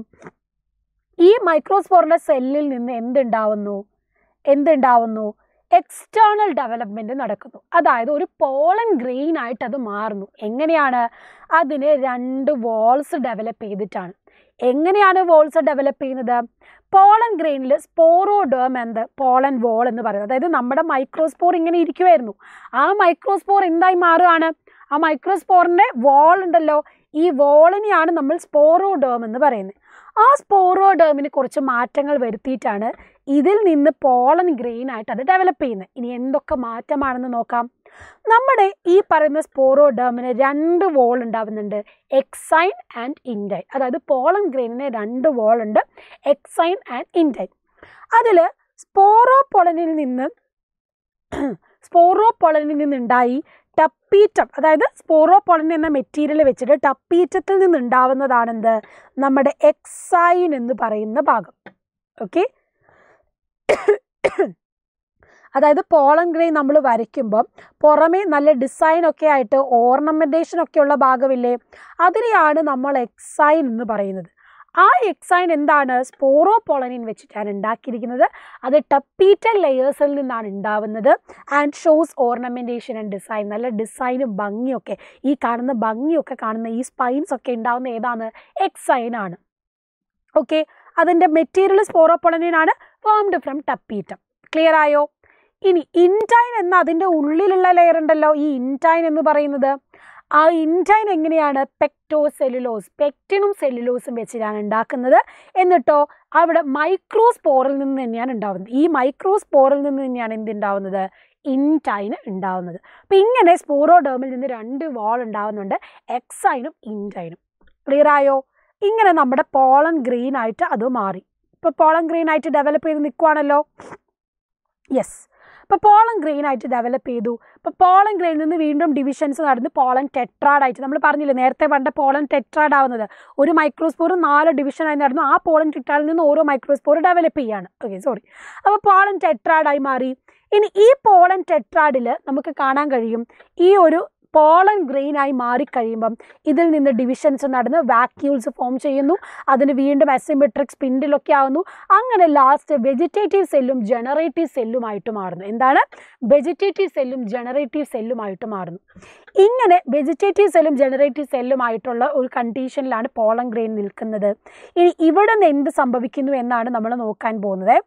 ഈ മൈക്രോസ്പോറിന്റെ സെല്ലിൽ നിന്ന് എന്തുണ്ടാവുന്നു എന്തുണ്ടാവുന്നു എക്സ്റ്റേണൽ ഡെവലപ്മെൻറ്റ് നടക്കുന്നു അതായത് ഒരു പോളൻ ഗ്രെയിൻ ആയിട്ട് അത് മാറുന്നു എങ്ങനെയാണ് അതിന് രണ്ട് വോൾസ് ഡെവലപ്പ് ചെയ്തിട്ടാണ് എങ്ങനെയാണ് വോൾസ് ഡെവലപ്പ് ചെയ്യുന്നത് പോളൻ ഗ്രെയിനിൽ സ്പോറോഡേം എന്ത് പോളൻ വോൾ എന്ന് പറയുന്നത് അതായത് നമ്മുടെ മൈക്രോസ്പോർ ഇങ്ങനെ ഇരിക്കുമായിരുന്നു ആ മൈക്രോസ്പോർ എന്തായി മാറുകയാണ് ആ മൈക്രോസ്പോറിൻ്റെ വോൾ ഉണ്ടല്ലോ ഈ വോളിനെയാണ് നമ്മൾ സ്പോറോഡേം എന്ന് പറയുന്നത് ആ സ്പോറോഡേമിന് കുറച്ച് മാറ്റങ്ങൾ വരുത്തിയിട്ടാണ് ഇതിൽ നിന്ന് പോളൻ ഗ്രെയിൻ ആയിട്ട് അത് ഡെവലപ്പ് ചെയ്യുന്നത് ഇനി എന്തൊക്കെ മാറ്റമാണെന്ന് നോക്കാം നമ്മുടെ ഈ പറയുന്ന ഡേമിന് രണ്ട് വോൾ ഉണ്ടാവുന്നുണ്ട് എക്സൈൻ ആൻഡ് ഇൻഡൈൻ അതായത് പോളൻ ഗ്രെയിനിന് രണ്ട് വോൾ ഉണ്ട് എക്സൈൻ ആൻഡ് ഇൻഡൈൻ അതിൽ സ്പോറോ പോളനിൽ നിന്ന് സ്പോറോ പോളനിൽ നിന്നുണ്ടായി ടപ്പീറ്റം അതായത് സ്പോറോപോളൻ എന്ന മെറ്റീരിയൽ വെച്ചിട്ട് ടപ്പീറ്റത്തിൽ നിന്നുണ്ടാവുന്നതാണെന്ത് നമ്മുടെ എക്സൈൻ എന്ന് പറയുന്ന ഭാഗം ഓക്കെ അതായത് പോളൻ ഗ്രേ നമ്മൾ വരയ്ക്കുമ്പം പുറമേ നല്ല ഡിസൈൻ ഒക്കെ ആയിട്ട് ഓർണമെൻറ്റേഷൻ ഉള്ള ഭാഗമില്ലേ അതിനെയാണ് നമ്മൾ എക്സൈൻ എന്ന് പറയുന്നത് ആ എക്സൈൻ എന്താണ് സ്പോറോ പോളനിൻ വെച്ചിട്ടാണ് ഉണ്ടാക്കിയിരിക്കുന്നത് അത് ടപ്പീറ്റൽ ലെയേഴ്സിൽ നിന്നാണ് ഉണ്ടാവുന്നത് and shows ornamentation and design നല്ല ഡിസൈനും ഭംഗിയൊക്കെ ഈ കാണുന്ന ഭംഗിയൊക്കെ കാണുന്ന ഈ സ്പൈൻസ് ഒക്കെ ഉണ്ടാവുന്ന ഏതാണ് എക്സൈൻ ആണ് ഓക്കെ അതിൻ്റെ മെറ്റീരിയൽ സ്പോറോപൊളനിയനാണ് ഫോംഡ് ഫ്രം ടപ്പീറ്റം ക്ലിയർ ആയോ ഇനി ഇൻറ്റൈൻ എന്ന അതിൻ്റെ ഉള്ളിലുള്ള ലെയർ ഉണ്ടല്ലോ ഈ ഇൻറ്റൈൻ എന്ന് പറയുന്നത് ആ ഇൻറ്റൈൻ എങ്ങനെയാണ് പെക്ടോ സെല്ലുലോസ് പെക്റ്റിനും സെല്ലുലോസും വെച്ചിട്ടാണ് ഉണ്ടാക്കുന്നത് എന്നിട്ടോ അവിടെ മൈക്രോസ്പോറിൽ നിന്ന് തന്നെയാണ് ഉണ്ടാവുന്നത് ഈ മൈക്രോസ്പോറിൽ നിന്ന് തന്നെയാണ് എന്തുണ്ടാവുന്നത് ഇൻറ്റൈന് ഉണ്ടാവുന്നത് അപ്പം ഇങ്ങനെ ഡേമിൽ നിന്ന് രണ്ട് വാൾ ഉണ്ടാവുന്നുണ്ട് എക്സൈനും ഇൻറ്റൈനും ക്ലിയർ ആയോ ഇങ്ങനെ നമ്മുടെ പോളൻ ഗ്രീൻ ആയിട്ട് അത് മാറി ഇപ്പോൾ പോളൻ ഗ്രീൻ ആയിട്ട് ഡെവലപ്പ് ചെയ്ത് നിൽക്കുവാണല്ലോ യെസ് ഇപ്പോൾ പോളൻ ഗ്രെയിൻ ആയിട്ട് ഡെവലപ്പ് ചെയ്തു ഇപ്പോൾ പോളൻ ഗ്രെയിൻ നിന്ന് വീണ്ടും ഡിവിഷൻസ് നടന്ന് പോളൻ ടെട്രാഡ് ആയിട്ട് നമ്മൾ പറഞ്ഞില്ലേ നേരത്തെ പണ്ട് പോളൻ ടെട്രാഡ് ആവുന്നത് ഒരു മൈക്രോസ്പോർ നാല് ഡിവിഷൻ ആയി നടന്നു ആ പോളൻ ടെട്രാഡിൽ നിന്ന് ഓരോ മൈക്രോസ്പോർ ഡെവലപ്പ് ചെയ്യാണ് ഓക്കെ സോറി അപ്പോൾ പോളൻ ടെട്രാഡായി മാറി ഇനി ഈ പോളൻ ടെട്രാഡിൽ നമുക്ക് കാണാൻ കഴിയും ഈ ഒരു പോളൻ ഗ്രെയിനായി മാറിക്കഴിയുമ്പം ഇതിൽ നിന്ന് ഡിവിഷൻസ് നടന്ന് വാക്യൂൾസ് ഫോം ചെയ്യുന്നു അതിന് വീണ്ടും അസിമെട്രിക് സ്പിൻഡിലൊക്കെ ആവുന്നു അങ്ങനെ ലാസ്റ്റ് വെജിറ്റേറ്റീവ് സെല്ലും ജനറേറ്റീവ് സെല്ലുമായിട്ട് മാറുന്നു എന്താണ് വെജിറ്റേറ്റീവ് സെല്ലും ജനറേറ്റീവ് സെല്ലുമായിട്ട് മാറുന്നു ഇങ്ങനെ വെജിറ്റേറ്റീവ് സെല്ലും ജനറേറ്റീവ് സെല്ലുമായിട്ടുള്ള ഒരു കണ്ടീഷനിലാണ് പോളൻ ഗ്രെയിൻ നിൽക്കുന്നത് ഇനി ഇവിടെ നിന്ന് എന്ത് സംഭവിക്കുന്നു എന്നാണ് നമ്മൾ നോക്കാൻ പോകുന്നത്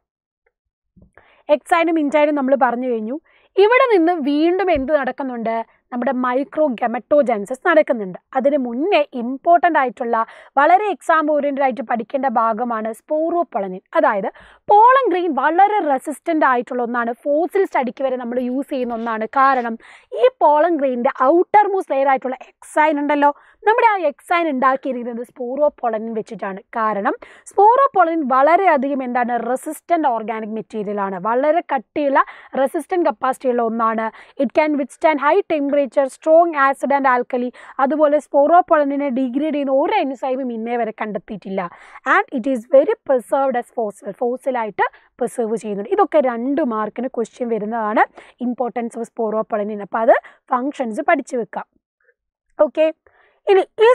എക്സൈനും ഇൻറ്റായാലും നമ്മൾ പറഞ്ഞു കഴിഞ്ഞു ഇവിടെ നിന്ന് വീണ്ടും എന്ത് നടക്കുന്നുണ്ട് നമ്മുടെ മൈക്രോ ഗമറ്റോജൻസസ് നടക്കുന്നുണ്ട് അതിന് മുന്നേ ഇമ്പോർട്ടൻ്റ് ആയിട്ടുള്ള വളരെ എക്സാം ഓറിയൻറ്റഡ് ആയിട്ട് പഠിക്കേണ്ട ഭാഗമാണ് സ്പോറോപൊളനിൻ അതായത് പോളൻ ഗ്രീൻ വളരെ റെസിസ്റ്റൻ്റ് ആയിട്ടുള്ള ഒന്നാണ് ഫോസിൽ സ്റ്റഡിക്ക് വരെ നമ്മൾ യൂസ് ചെയ്യുന്ന ഒന്നാണ് കാരണം ഈ പോളൻ ഗ്രീനിൻ്റെ ഔട്ടർ മൂസ് ലെയർ ആയിട്ടുള്ള എക്സൈൻ ഉണ്ടല്ലോ നമ്മുടെ ആ എക്സൈൻ ഉണ്ടാക്കിയിരിക്കുന്നത് പൊളനിൻ വെച്ചിട്ടാണ് കാരണം പൊളനിൻ വളരെയധികം എന്താണ് റെസിസ്റ്റൻറ്റ് ഓർഗാനിക് മെറ്റീരിയൽ ആണ് വളരെ കട്ടിയുള്ള റെസിസ്റ്റൻറ്റ് കപ്പാസിറ്റിയുള്ള ഒന്നാണ് it can withstand high temperature strong acid and alkali അതുപോലെ പൊളനിനെ ഡിഗ്രേഡ് ചെയ്യുന്ന ഒരു എൻസൈമും ഇന്നേ വരെ കണ്ടെത്തിയിട്ടില്ല and it is very preserved as fossil ഫോസിലായിട്ട് പ്രിസർവ് ചെയ്യുന്നുണ്ട് ഇതൊക്കെ രണ്ട് മാർക്കിന് ക്വസ്റ്റ്യൻ വരുന്നതാണ് ഇമ്പോർട്ടൻസ് ഓഫ് പൊളനിൻ അപ്പോൾ അത് ഫങ്ഷൻസ് പഠിച്ചു വെക്കാം ഓക്കെ ഇനി ഈ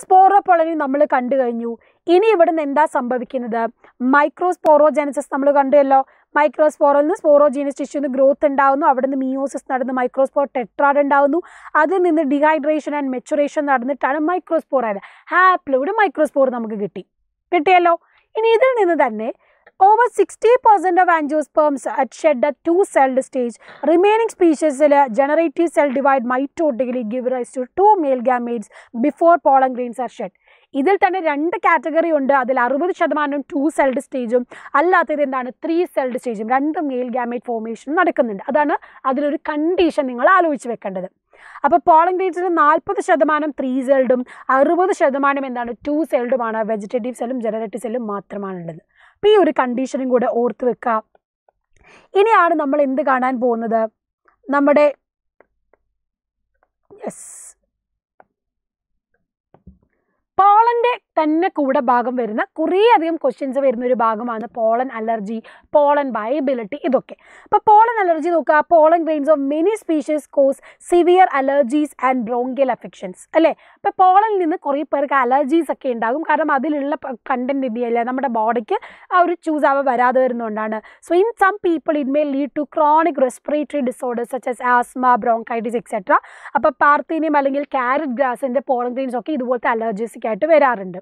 പൊളനി നമ്മൾ കണ്ടു കഴിഞ്ഞു ഇനി നിന്ന് എന്താ സംഭവിക്കുന്നത് മൈക്രോസ്പോറോജനസിസ് നമ്മൾ കണ്ടുവല്ലോ മൈക്രോസ്പോറിൽ നിന്ന് ജീനസ് ടിഷ്യൂന്ന് ഗ്രോത്ത് ഉണ്ടാവുന്നു അവിടെ നിന്ന് മിയോസിസ് നടന്ന് മൈക്രോസ്പോർ ടെട്രാഡ് ഉണ്ടാവുന്നു അതിൽ നിന്ന് ഡിഹൈഡ്രേഷൻ ആൻഡ് മെച്ചുറേഷൻ നടന്നിട്ടാണ് മൈക്രോസ്പോർ ആയത് ഹാപ്പിലൂടെ മൈക്രോസ്പോർ നമുക്ക് കിട്ടി കിട്ടിയല്ലോ ഇനി ഇതിൽ നിന്ന് തന്നെ over sixty percent of angiosperms at shed at two celled stage remaining സ്പീഷീസിൽ generative cell divide mitotically give rise to two male gametes before pollen grains are shed ഇതിൽ തന്നെ രണ്ട് കാറ്റഗറി ഉണ്ട് അതിൽ അറുപത് ശതമാനം ടു സെൽഡ് സ്റ്റേജും അല്ലാത്തത് എന്താണ് ത്രീ സെൽഡ് സ്റ്റേജും രണ്ട് മെയിൽ ഗാമേറ്റ് ഫോർമേഷനും നടക്കുന്നുണ്ട് അതാണ് അതിലൊരു കണ്ടീഷൻ നിങ്ങൾ ആലോചിച്ച് വെക്കേണ്ടത് അപ്പോൾ പോളിംഗ് റേറ്റ്സിൽ നാൽപ്പത് ശതമാനം ത്രീ സെൽഡും അറുപത് ശതമാനം എന്താണ് ടു സെൽഡുമാണ് വെജിറ്റേറ്റീവ് സെല്ലും ജനറേറ്റീവ് സെല്ലും മാത്രമാണുള്ളത് അപ്പം ഈ ഒരു കണ്ടീഷനും കൂടെ ഓർത്ത് വെക്കുക ഇനിയാണ് നമ്മൾ എന്ത് കാണാൻ പോകുന്നത് നമ്മുടെ യെസ് പോളൻ്റെ തന്നെ കൂടെ ഭാഗം വരുന്ന കുറേയധികം ക്വസ്റ്റ്യൻസ് വരുന്ന ഒരു ഭാഗമാണ് പോളൻ അലർജി പോളൻ ബയബിലിറ്റി ഇതൊക്കെ അപ്പോൾ പോളൻ അലർജി നോക്കുക pollen grains of many species cause severe allergies and bronchial affections അല്ലേ അപ്പോൾ പോളനിൽ നിന്ന് കുറേ പേർക്ക് അലർജീസ് ഒക്കെ ഉണ്ടാകും കാരണം അതിലുള്ള കണ്ടന്റ് എന്ത് നമ്മുടെ ബോഡിക്ക് ആ ഒരു ചൂസ് ആവാൻ വരാതെ വരുന്നതുകൊണ്ടാണ് so in some people it may lead to chronic respiratory disorders such as asthma bronchitis etcetera അപ്പോൾ പാർത്തീനിയം അല്ലെങ്കിൽ കാരറ്റ് ഗ്രാസിൻ്റെ പോളൻ ഗ്രെയിൻസ് ഒക്കെ ഇതുപോലത്തെ ആയിട്ട് വരാറുണ്ട്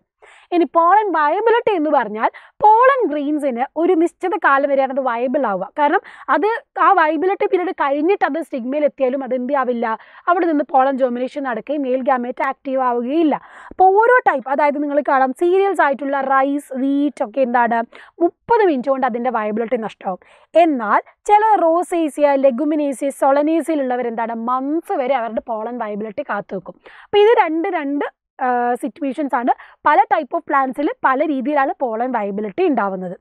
ഇനി പോളൻ വയബിലിറ്റി എന്ന് പറഞ്ഞാൽ പോളൻ ഗ്രീൻസിന് ഒരു നിശ്ചിത കാലം വരെയാണ് അത് വയബിൾ ആവുക കാരണം അത് ആ വയബിലിറ്റി പീരീഡ് കഴിഞ്ഞിട്ട് അത് സ്റ്റിഗ്മയിൽ എത്തിയാലും അത് എന്ത് ആവില്ല അവിടെ നിന്ന് പോളൻ ജോമിനേഷൻ നടക്കുകയും മെയിൽ ഗാമേറ്റ് ആക്റ്റീവ് ആവുകയില്ല അപ്പോൾ ഓരോ ടൈപ്പ് അതായത് നിങ്ങൾ കാണാം സീരിയൽസ് ആയിട്ടുള്ള റൈസ് വീറ്റ് ഒക്കെ എന്താണ് മുപ്പത് മിനിറ്റ് കൊണ്ട് അതിൻ്റെ വയബിലിറ്റി നഷ്ടമാവും എന്നാൽ ചില റോസേസിയ ലെഗുമിനേസിയ സൊളനേസിയിലുള്ളവരെന്താണ് മന്ത്സ് വരെ അവരുടെ പോളൻ വയബിലിറ്റി കാത്തു വെക്കും അപ്പോൾ ഇത് രണ്ട് രണ്ട് സിറ്റുവേഷൻസ് ആണ് പല ടൈപ്പ് ഓഫ് പ്ലാന്റ്സിൽ പല രീതിയിലാണ് പോളൻ വയബിലിറ്റി ഉണ്ടാവുന്നത്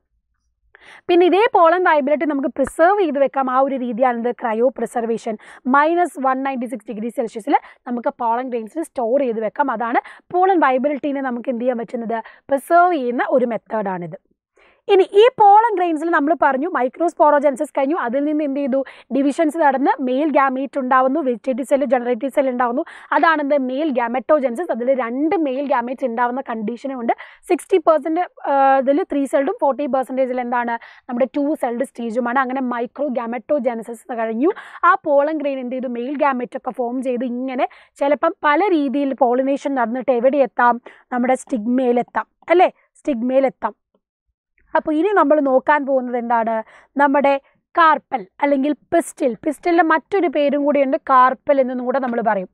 പിന്നെ ഇതേ പോളൻ വയബിലിറ്റി നമുക്ക് പ്രിസർവ് ചെയ്ത് വെക്കാം ആ ഒരു രീതിയാണിത് cryopreservation minus one ninety six degree സെൽഷ്യസിൽ നമുക്ക് പോളൻ ഗ്രെയിൻസ് സ്റ്റോർ ചെയ്ത് വെക്കാം അതാണ് പോളൻ വയബിലിറ്റീനെ നമുക്ക് എന്ത് ചെയ്യാൻ പറ്റുന്നത് പ്രിസർവ് ചെയ്യുന്ന ഒരു മെത്തേഡാണിത് ഇനി ഈ പോളൻ ഗ്രെയിൻസിൽ നമ്മൾ പറഞ്ഞു മൈക്രോസ്പോറോജൻസസ് കഴിഞ്ഞു അതിൽ നിന്ന് എന്ത് ചെയ്തു ഡിവിഷൻസ് നടന്ന് മെയിൽ ഗാമീറ്റ് ഉണ്ടാവുന്നു വെജിറ്റേറ്റീവ് സെൽ ജനറേറ്റീവ് സെൽ ഉണ്ടാവുന്നു അതാണ് മെയിൽ ഗാമറ്റോജൻസസ് അതിൽ രണ്ട് മെയിൽ ഗാമേറ്റ് ഉണ്ടാവുന്ന കണ്ടീഷനും ഉണ്ട് സിക്സ്റ്റി പെർസെൻറ്റ് ഇതിൽ ത്രീ സെൽഡും ഫോർട്ടി പെർസെൻറ്റേജിൽ എന്താണ് നമ്മുടെ ടു സെൽഡ് സ്റ്റേജുമാണ് അങ്ങനെ മൈക്രോ ഗാമറ്റോജൻസസ് കഴിഞ്ഞു ആ പോളൻ ഗ്രെയിൻ എന്ത് ചെയ്തു മെയിൽ ഗാമേറ്റ് ഒക്കെ ഫോം ചെയ്ത് ഇങ്ങനെ ചിലപ്പം പല രീതിയിൽ പോളിനേഷൻ നടന്നിട്ട് എവിടെ എത്താം നമ്മുടെ സ്റ്റിഗ്മയിലെത്താം അല്ലേ സ്റ്റിഗ്മയിലെത്താം അപ്പോൾ ഇനി നമ്മൾ നോക്കാൻ പോകുന്നത് എന്താണ് നമ്മുടെ കാർപ്പൽ അല്ലെങ്കിൽ പിസ്റ്റിൽ പിസ്റ്റലിൻ്റെ മറ്റൊരു പേരും കൂടിയുണ്ട് കാർപ്പൽ എന്നും കൂടെ നമ്മൾ പറയും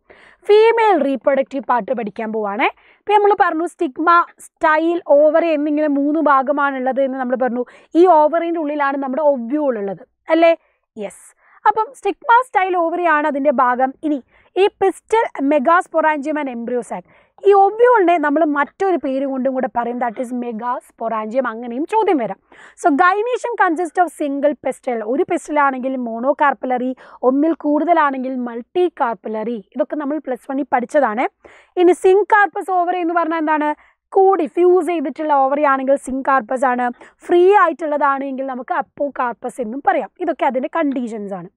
ഫീമെയിൽ റീപ്രൊഡക്റ്റീവ് പാർട്ട് പഠിക്കാൻ പോവാണേ ഇപ്പം നമ്മൾ പറഞ്ഞു സ്റ്റിഗ്മ സ്റ്റൈൽ ഓവറി എന്നിങ്ങനെ മൂന്ന് ഭാഗമാണുള്ളത് എന്ന് നമ്മൾ പറഞ്ഞു ഈ ഓവറിൻ്റെ ഉള്ളിലാണ് നമ്മുടെ ഒവ്യൂൾ ഉള്ളത് അല്ലേ യെസ് അപ്പം സ്റ്റിഗ്മ സ്റ്റൈൽ ഓവറിയാണ് അതിൻ്റെ ഭാഗം ഇനി ഈ പിസ്റ്റൽ മെഗാസ്പൊറാഞ്ചിയം ആൻഡ് എംബ്രിയോസാക് ഈ ഒബ്യൂളിനെ നമ്മൾ മറ്റൊരു പേര് കൊണ്ടും കൂടെ പറയും ദാറ്റ് ഈസ് മെഗാ സ്പൊറാഞ്ചിയം അങ്ങനെയും ചോദ്യം വരാം so gynoecium consist of single pistil ഒരു പെസ്റ്റലാണെങ്കിൽ മോണോ കാർപ്പലറി ഒന്നിൽ കൂടുതലാണെങ്കിൽ മൾട്ടി കാർപ്പലറി ഇതൊക്കെ നമ്മൾ പ്ലസ് വണ്ണിൽ പഠിച്ചതാണ് ഇനി കാർപ്പസ് ഓവർ എന്ന് പറഞ്ഞാൽ എന്താണ് കൂടി ഫ്യൂസ് ചെയ്തിട്ടുള്ള ഓവറി ആണെങ്കിൽ കാർപ്പസ് ആണ് ഫ്രീ ആയിട്ടുള്ളതാണെങ്കിൽ നമുക്ക് അപ്പോ കാർപ്പസ് എന്നും പറയാം ഇതൊക്കെ അതിൻ്റെ കണ്ടീഷൻസ് ആണ്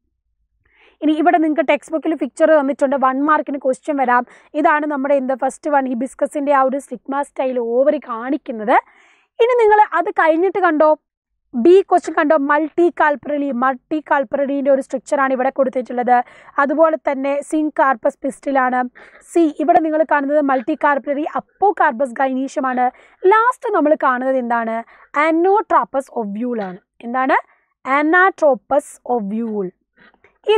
ഇനി ഇവിടെ നിങ്ങൾക്ക് ടെക്സ്റ്റ് ബുക്കിൽ പിക്ചർ തന്നിട്ടുണ്ട് വൺ മാർക്കിന് ക്വസ്റ്റ്യൻ വരാം ഇതാണ് നമ്മുടെ എന്ത് ഫസ്റ്റ് വൺ ബിസ്കസിൻ്റെ ആ ഒരു സ്റ്റിഗ്മ സ്റ്റൈൽ ഓവർ കാണിക്കുന്നത് ഇനി നിങ്ങൾ അത് കഴിഞ്ഞിട്ട് കണ്ടോ ബി ക്വസ്റ്റ്യൻ കണ്ടോ മൾട്ടി കാൽപ്പറലി മൾട്ടി കാൽപ്പറലിൻ്റെ ഒരു സ്ട്രക്ചറാണ് ഇവിടെ കൊടുത്തിട്ടുള്ളത് അതുപോലെ തന്നെ സിങ്ക് കാർപ്പസ് പിസ്റ്റിലാണ് സി ഇവിടെ നിങ്ങൾ കാണുന്നത് മൾട്ടി കാർപ്പറലി അപ്പോ കാർപ്പസ് ഗൈനീഷ്യമാണ് ലാസ്റ്റ് നമ്മൾ കാണുന്നത് എന്താണ് അനോട്രാപ്പസ് ആണ് എന്താണ് അനാട്രോപ്പസ് ഒവ്യൂൾ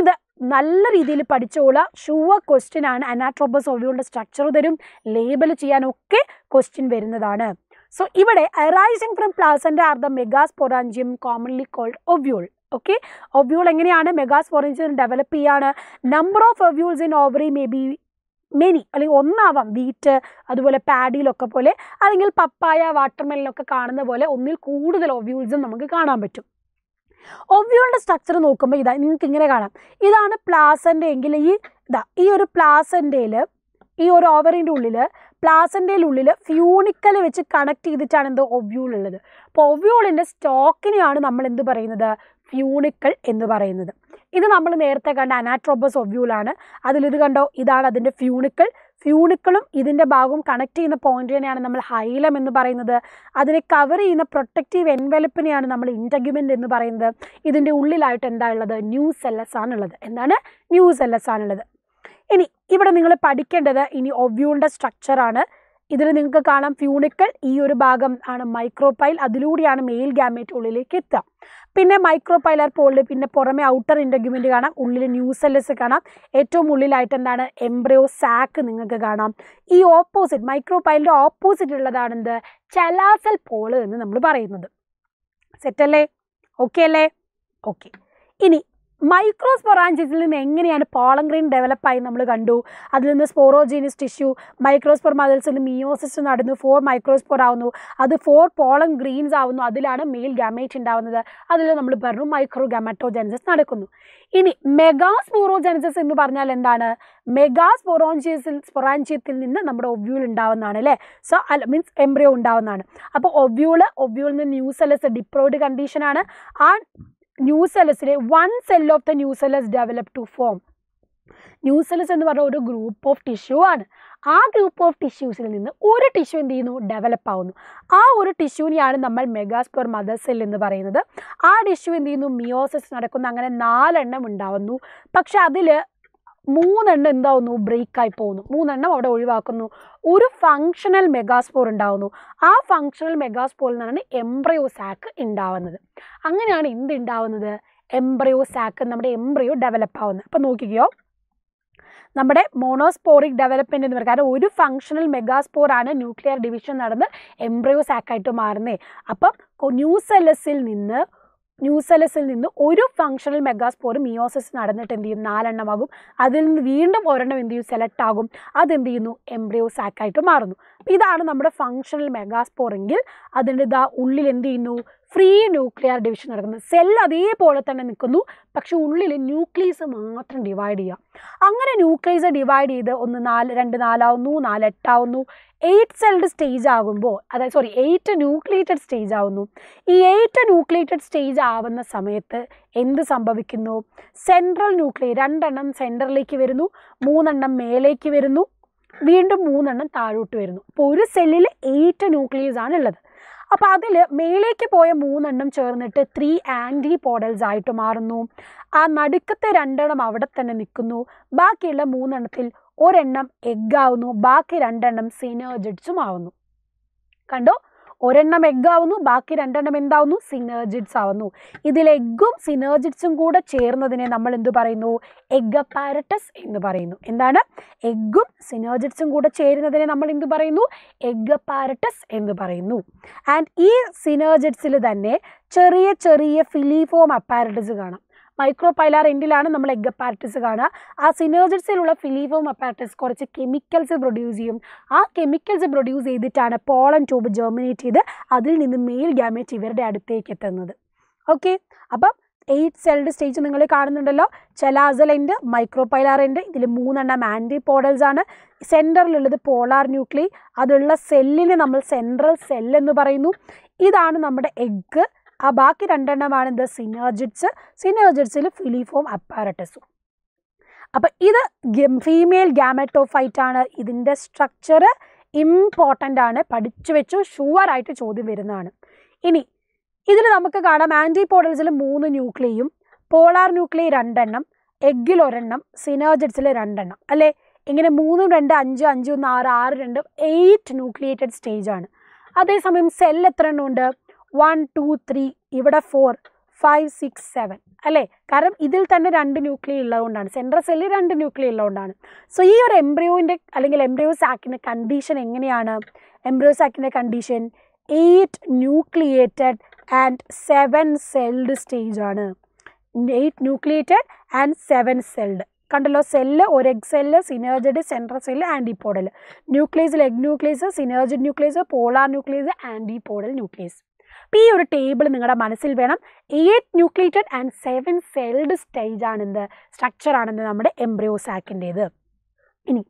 ഇത് നല്ല രീതിയിൽ പഠിച്ചോളുക ഷുവർ ക്വസ്റ്റ്യൻ ആണ് അനാട്രോബസ് ഒവ്യൂളുടെ സ്ട്രക്ചർ തരും ലേബൽ ചെയ്യാനൊക്കെ ക്വസ്റ്റ്യൻ വരുന്നതാണ് സോ ഇവിടെ arising from placenta are the megasporangium commonly called ovule okay ovule എങ്ങനെയാണ് മെഗാസ്പൊറൻസിൽ ഡെവലപ്പ് ചെയ്യാണ് number of ovules in ovary may be many അല്ലെങ്കിൽ ഒന്നാവാം വീറ്റ് അതുപോലെ പാഡിയിലൊക്കെ പോലെ അല്ലെങ്കിൽ പപ്പായ വാട്ടർമെലിനൊക്കെ കാണുന്ന പോലെ ഒന്നിൽ കൂടുതൽ ഒവ്യൂൾസും നമുക്ക് കാണാൻ പറ്റും ഒവ്യൂളുടെ സ്ട്രക്ചർ നോക്കുമ്പോൾ ഇതാ നിങ്ങൾക്ക് ഇങ്ങനെ കാണാം ഇതാണ് പ്ലാസൻ്റ എങ്കിൽ ഈ ഇതാ ഈ ഒരു പ്ലാസൻ്റെയിൽ ഈ ഒരു ഓവറിൻ്റെ ഉള്ളിൽ പ്ലാസൻ്റെയിൽ ഉള്ളിൽ ഫ്യൂണിക്കൽ വെച്ച് കണക്ട് ചെയ്തിട്ടാണ് എന്തോ ഒവ്യൂൾ ഉള്ളത് അപ്പോൾ ഒവ്യൂളിൻ്റെ സ്റ്റോക്കിനെയാണ് നമ്മൾ എന്ത് പറയുന്നത് ഫ്യൂണിക്കൽ എന്ന് പറയുന്നത് ഇത് നമ്മൾ നേരത്തെ കണ്ട അനാട്രോബസ് ഒവ്യൂലാണ് അതിലിത് കണ്ടോ ഇതാണ് അതിൻ്റെ ഫ്യൂണിക്കൾ ഫ്യൂണിക്കളും ഇതിൻ്റെ ഭാഗവും കണക്ട് ചെയ്യുന്ന തന്നെയാണ് നമ്മൾ ഹൈലം എന്ന് പറയുന്നത് അതിനെ കവർ ചെയ്യുന്ന പ്രൊട്ടക്റ്റീവ് എൻവലപ്പിനെയാണ് നമ്മൾ ഇൻറ്റഗ്യുമെൻ്റ് എന്ന് പറയുന്നത് ഇതിൻ്റെ ഉള്ളിലായിട്ട് എന്താ ഉള്ളത് ന്യൂ സെല്ലസ് ആണുള്ളത് എന്താണ് ന്യൂ സെല്ലസ് ആണുള്ളത് ഇനി ഇവിടെ നിങ്ങൾ പഠിക്കേണ്ടത് ഇനി ഒവ്യൂളിൻ്റെ സ്ട്രക്ചറാണ് ഇതിൽ നിങ്ങൾക്ക് കാണാം ഫ്യൂണിക്കൽ ഈ ഒരു ഭാഗം ആണ് മൈക്രോപൈൽ അതിലൂടെയാണ് മെയിൽ ഗ്യാമേറ്റ് ഉള്ളിലേക്ക് എത്തുക പിന്നെ മൈക്രോപൈലർ പോളിൽ പിന്നെ പുറമെ ഔട്ടർ ഇൻഡഗ്യുമെൻറ്റ് കാണാം ഉള്ളിൽ ന്യൂസെല്ലസ് കാണാം ഏറ്റവും ഉള്ളിലായിട്ട് എന്താണ് എംബ്രയോ സാക്ക് നിങ്ങൾക്ക് കാണാം ഈ ഓപ്പോസിറ്റ് മൈക്രോപൈലിൻ്റെ ഓപ്പോസിറ്റ് ഉള്ളതാണ് എന്ത് ചലാസൽ പോള് എന്ന് നമ്മൾ പറയുന്നത് സെറ്റല്ലേ ഓക്കെ അല്ലേ ഓക്കെ ഇനി മൈക്രോസ്പൊറാഞ്ചിസിൽ നിന്ന് എങ്ങനെയാണ് ഗ്രീൻ ഡെവലപ്പായി നമ്മൾ കണ്ടു അതിൽ നിന്ന് സ്പോറോജീനിസ് ടിഷ്യൂ മൈക്രോസ്പോർ മതിൽസിൽ നിന്ന് മിയോസിസ് നടന്നു ഫോർ മൈക്രോസ്പോർ ആവുന്നു അത് ഫോർ പോളം ഗ്രീൻസ് ആവുന്നു അതിലാണ് മെയിൽ ഗാമേറ്റ് ഉണ്ടാവുന്നത് അതിൽ നമ്മൾ പറഞ്ഞു മൈക്രോ ഗാമറ്റോജെൻസിസ് നടക്കുന്നു ഇനി മെഗാസ്പോറോജെനസിസ് എന്ന് പറഞ്ഞാൽ എന്താണ് മെഗാസ്പൊറോഞ്ചിയസിൽ സ്പൊറാഞ്ചിയത്തിൽ നിന്ന് നമ്മുടെ ഒവ്യൂൾ ഉണ്ടാവുന്നതാണ് അല്ലേ സോ അല്ല മീൻസ് എംബ്രിയോ ഉണ്ടാവുന്നതാണ് അപ്പോൾ ഒവ്യൂള് ഒവ്യൂളിൽ നിന്ന് ന്യൂസെലസ് ഡിപ്രോയിഡ് കണ്ടീഷനാണ് ആ ന്യൂസെലസിലെ one cell of the nucellus develop to form nucellus എന്ന് പറഞ്ഞ ഒരു ഗ്രൂപ്പ് ഓഫ് ടിഷ്യൂ ആണ് ആ ഗ്രൂപ്പ് ഓഫ് ടിഷ്യൂസിൽ നിന്ന് ഒരു ടിഷ്യൂ എന്ത് ചെയ്യുന്നു ഡെവലപ്പ് ആവുന്നു ആ ഒരു ടിഷ്യൂവിനെയാണ് നമ്മൾ മെഗാസ്പോർ മദർ സെൽ എന്ന് പറയുന്നത് ആ ടിഷ്യൂ എന്ത് ചെയ്യുന്നു മിയോസിസ് നടക്കുന്നു അങ്ങനെ നാലെണ്ണം ഉണ്ടാവുന്നു പക്ഷെ അതിൽ മൂന്നെണ്ണം എന്താവുന്നു ബ്രേക്കായി പോകുന്നു മൂന്നെണ്ണം അവിടെ ഒഴിവാക്കുന്നു ഒരു ഫങ്ഷണൽ മെഗാസ്പോർ ഉണ്ടാവുന്നു ആ ഫങ്ഷണൽ മെഗാസ്പോറിൽ നിന്നാണ് എംബ്രയോ സാക്ക് ഉണ്ടാവുന്നത് അങ്ങനെയാണ് എന്ത് ഉണ്ടാവുന്നത് എംബ്രയോ സാക്ക് നമ്മുടെ എംബ്രയോ ഡെവലപ്പ് ആവുന്നത് അപ്പം നോക്കിക്കോ നമ്മുടെ മോണോസ്പോറിക് ഡെവലപ്മെൻ്റ് എന്ന് പറയുന്നത് കാരണം ഒരു ഫങ്ഷണൽ മെഗാസ്പോറാണ് ന്യൂക്ലിയർ ഡിവിഷൻ നടന്ന് എംബ്രയോ സാക്കായിട്ട് മാറുന്നത് അപ്പം ന്യൂസെല്ലസിൽ നിന്ന് ന്യൂസെലസിൽ നിന്ന് ഒരു ഫംഗ്ഷണൽ മെഗാസ്പോറും മിയോസിസ് നടന്നിട്ട് എന്ത് ചെയ്യും നാലെണ്ണമാകും അതിൽ നിന്ന് വീണ്ടും ഒരെണ്ണം എന്ത് ചെയ്യും സെലക്ട് ആകും അതെന്ത് ചെയ്യുന്നു എംബ്രിയോ സാക്കായിട്ട് മാറുന്നു അപ്പോൾ ഇതാണ് നമ്മുടെ ഫംഗ്ഷണൽ മെഗാസ്പോറെങ്കിൽ അതിൻ്റെ ഇതാ ഉള്ളിൽ എന്ത് ചെയ്യുന്നു ഫ്രീ ന്യൂക്ലിയർ ഡിവിഷൻ നടക്കുന്നത് സെൽ അതേപോലെ തന്നെ നിൽക്കുന്നു പക്ഷെ ഉള്ളിൽ ന്യൂക്ലിയസ് മാത്രം ഡിവൈഡ് ചെയ്യുക അങ്ങനെ ന്യൂക്ലിയസ് ഡിവൈഡ് ചെയ്ത് ഒന്ന് നാല് രണ്ട് നാലാവുന്നു നാല് എട്ടാവുന്നു എയ്റ്റ് സെൽഡ് സ്റ്റേജ് ആകുമ്പോൾ അതായത് സോറി എയ്റ്റ് ന്യൂക്ലിയേറ്റഡ് സ്റ്റേജ് ആവുന്നു ഈ എയ്റ്റ് ന്യൂക്ലിയേറ്റഡ് സ്റ്റേജ് ആവുന്ന സമയത്ത് എന്ത് സംഭവിക്കുന്നു സെൻട്രൽ ന്യൂക്ലിയ രണ്ടെണ്ണം സെൻറ്ററിലേക്ക് വരുന്നു മൂന്നെണ്ണം മേലേക്ക് വരുന്നു വീണ്ടും മൂന്നെണ്ണം താഴോട്ട് വരുന്നു അപ്പോൾ ഒരു സെല്ലിൽ എയ്റ്റ് ന്യൂക്ലിയസ് ആണ് ഉള്ളത് അപ്പോൾ അതിൽ മേലേക്ക് പോയ മൂന്നെണ്ണം ചേർന്നിട്ട് ത്രീ ആൻറ്റി പോഡൽസ് ആയിട്ട് മാറുന്നു ആ നടുക്കത്തെ രണ്ടെണ്ണം അവിടെ തന്നെ നിൽക്കുന്നു ബാക്കിയുള്ള മൂന്നെണ്ണത്തിൽ ഒരെണ്ണം എഗ്ഗാവുന്നു ബാക്കി രണ്ടെണ്ണം സിനോജിറ്റ്സും ആവുന്നു കണ്ടോ ഒരെണ്ണം എഗ് ആവുന്നു ബാക്കി രണ്ടെണ്ണം എന്താവുന്നു സിനേർജിഡ്സ് ആവുന്നു ഇതിൽ എഗ്ഗും സിനേർജിഡ്സും കൂടെ ചേർന്നതിനെ നമ്മൾ എന്ത് പറയുന്നു എഗ് പാരറ്റസ് എന്ന് പറയുന്നു എന്താണ് എഗ്ഗും സിനേർജിഡ്സും കൂടെ ചേരുന്നതിനെ നമ്മൾ എന്ത് പറയുന്നു എഗ് പാരറ്റസ് എന്ന് പറയുന്നു ആൻഡ് ഈ സിനേർജിഡ്സിൽ തന്നെ ചെറിയ ചെറിയ ഫിലിഫോം അപ്പാരറ്റസ് കാണാം മൈക്രോ പൈലാർ എൻഡിലാണ് നമ്മൾ എഗ് അപ്പാരറ്റസ് കാണുക ആ സിനേർജിസിലുള്ള ഫിലീവോം അപ്പാരറ്റസ് കുറച്ച് കെമിക്കൽസ് പ്രൊഡ്യൂസ് ചെയ്യും ആ കെമിക്കൽസ് പ്രൊഡ്യൂസ് ചെയ്തിട്ടാണ് പോളൻ ട്യൂബ് ജെർമിനേറ്റ് ചെയ്ത് അതിൽ നിന്ന് മെയിൽ ഗാമേറ്റ് ഇവരുടെ അടുത്തേക്ക് എത്തുന്നത് ഓക്കെ അപ്പം എയ്റ്റ് സെൽഡ് സ്റ്റേജ് നിങ്ങൾ കാണുന്നുണ്ടല്ലോ ചെലാസലുണ്ട് മൈക്രോപൈലാറുണ്ട് ഇതിൽ മൂന്നെണ്ണം പോഡൽസ് ആണ് സെൻറ്ററിലുള്ളത് പോളാർ ന്യൂക്ലി അതുള്ള സെല്ലിനെ നമ്മൾ സെൻട്രൽ സെൽ എന്ന് പറയുന്നു ഇതാണ് നമ്മുടെ എഗ്ഗ് ആ ബാക്കി രണ്ടെണ്ണമാണ് ദ സിനോജിറ്റ്സ് സിനോജിറ്റ്സിൽ ഫിലിഫോം അപ്പാരറ്റസും അപ്പം ഇത് ഫീമെയിൽ ഗാമറ്റോഫൈറ്റ് ആണ് ഇതിൻ്റെ സ്ട്രക്ചർ ഇമ്പോർട്ടൻ്റ് ആണ് പഠിച്ചു വെച്ചു ആയിട്ട് ചോദ്യം വരുന്നതാണ് ഇനി ഇതിൽ നമുക്ക് കാണാം പോഡൽസിൽ മൂന്ന് ന്യൂക്ലിയും പോളാർ ന്യൂക്ലിയ രണ്ടെണ്ണം എഗ്ഗിൽ ഒരെണ്ണം സിനോജിറ്റ്സിൽ രണ്ടെണ്ണം അല്ലേ ഇങ്ങനെ മൂന്നും രണ്ട് അഞ്ച് അഞ്ച് ഒന്ന് ആറ് ആറ് രണ്ട് എയ്റ്റ് ന്യൂക്ലിയേറ്റഡ് സ്റ്റേജാണ് അതേസമയം സെൽ എത്ര എണ്ണം ഉണ്ട് വൺ ടു ത്രീ ഇവിടെ ഫോർ ഫൈവ് സിക്സ് സെവൻ അല്ലേ കാരണം ഇതിൽ തന്നെ രണ്ട് ന്യൂക്ലിയർ ഉള്ളതുകൊണ്ടാണ് സെൻട്രൽ സെല്ലിൽ രണ്ട് ന്യൂക്ലിയർ ഉള്ളതുകൊണ്ടാണ് സോ ഈ ഒരു എംബ്രിയോയിൻ്റെ അല്ലെങ്കിൽ എംബ്രിയോ സാക്കിൻ്റെ കണ്ടീഷൻ എങ്ങനെയാണ് എംബ്രിയോ സാക്കിൻ്റെ condition eight nucleated and seven celled stage ആണ് eight nucleated and seven celled കണ്ടല്ലോ സെല്ല് ഒരു egg cell synergid central cell podal ന്യൂക്ലിയസിൽ egg nucleus synergid nucleus polar nucleus podal nucleus അപ്പോൾ ഈ ഒരു ടേബിൾ നിങ്ങളുടെ മനസ്സിൽ വേണം eight nucleated and seven celled stage structure ആണെന്ന് നമ്മുടെ എംബ്രിയോ സാക്കിൻ്റേത് ഇനി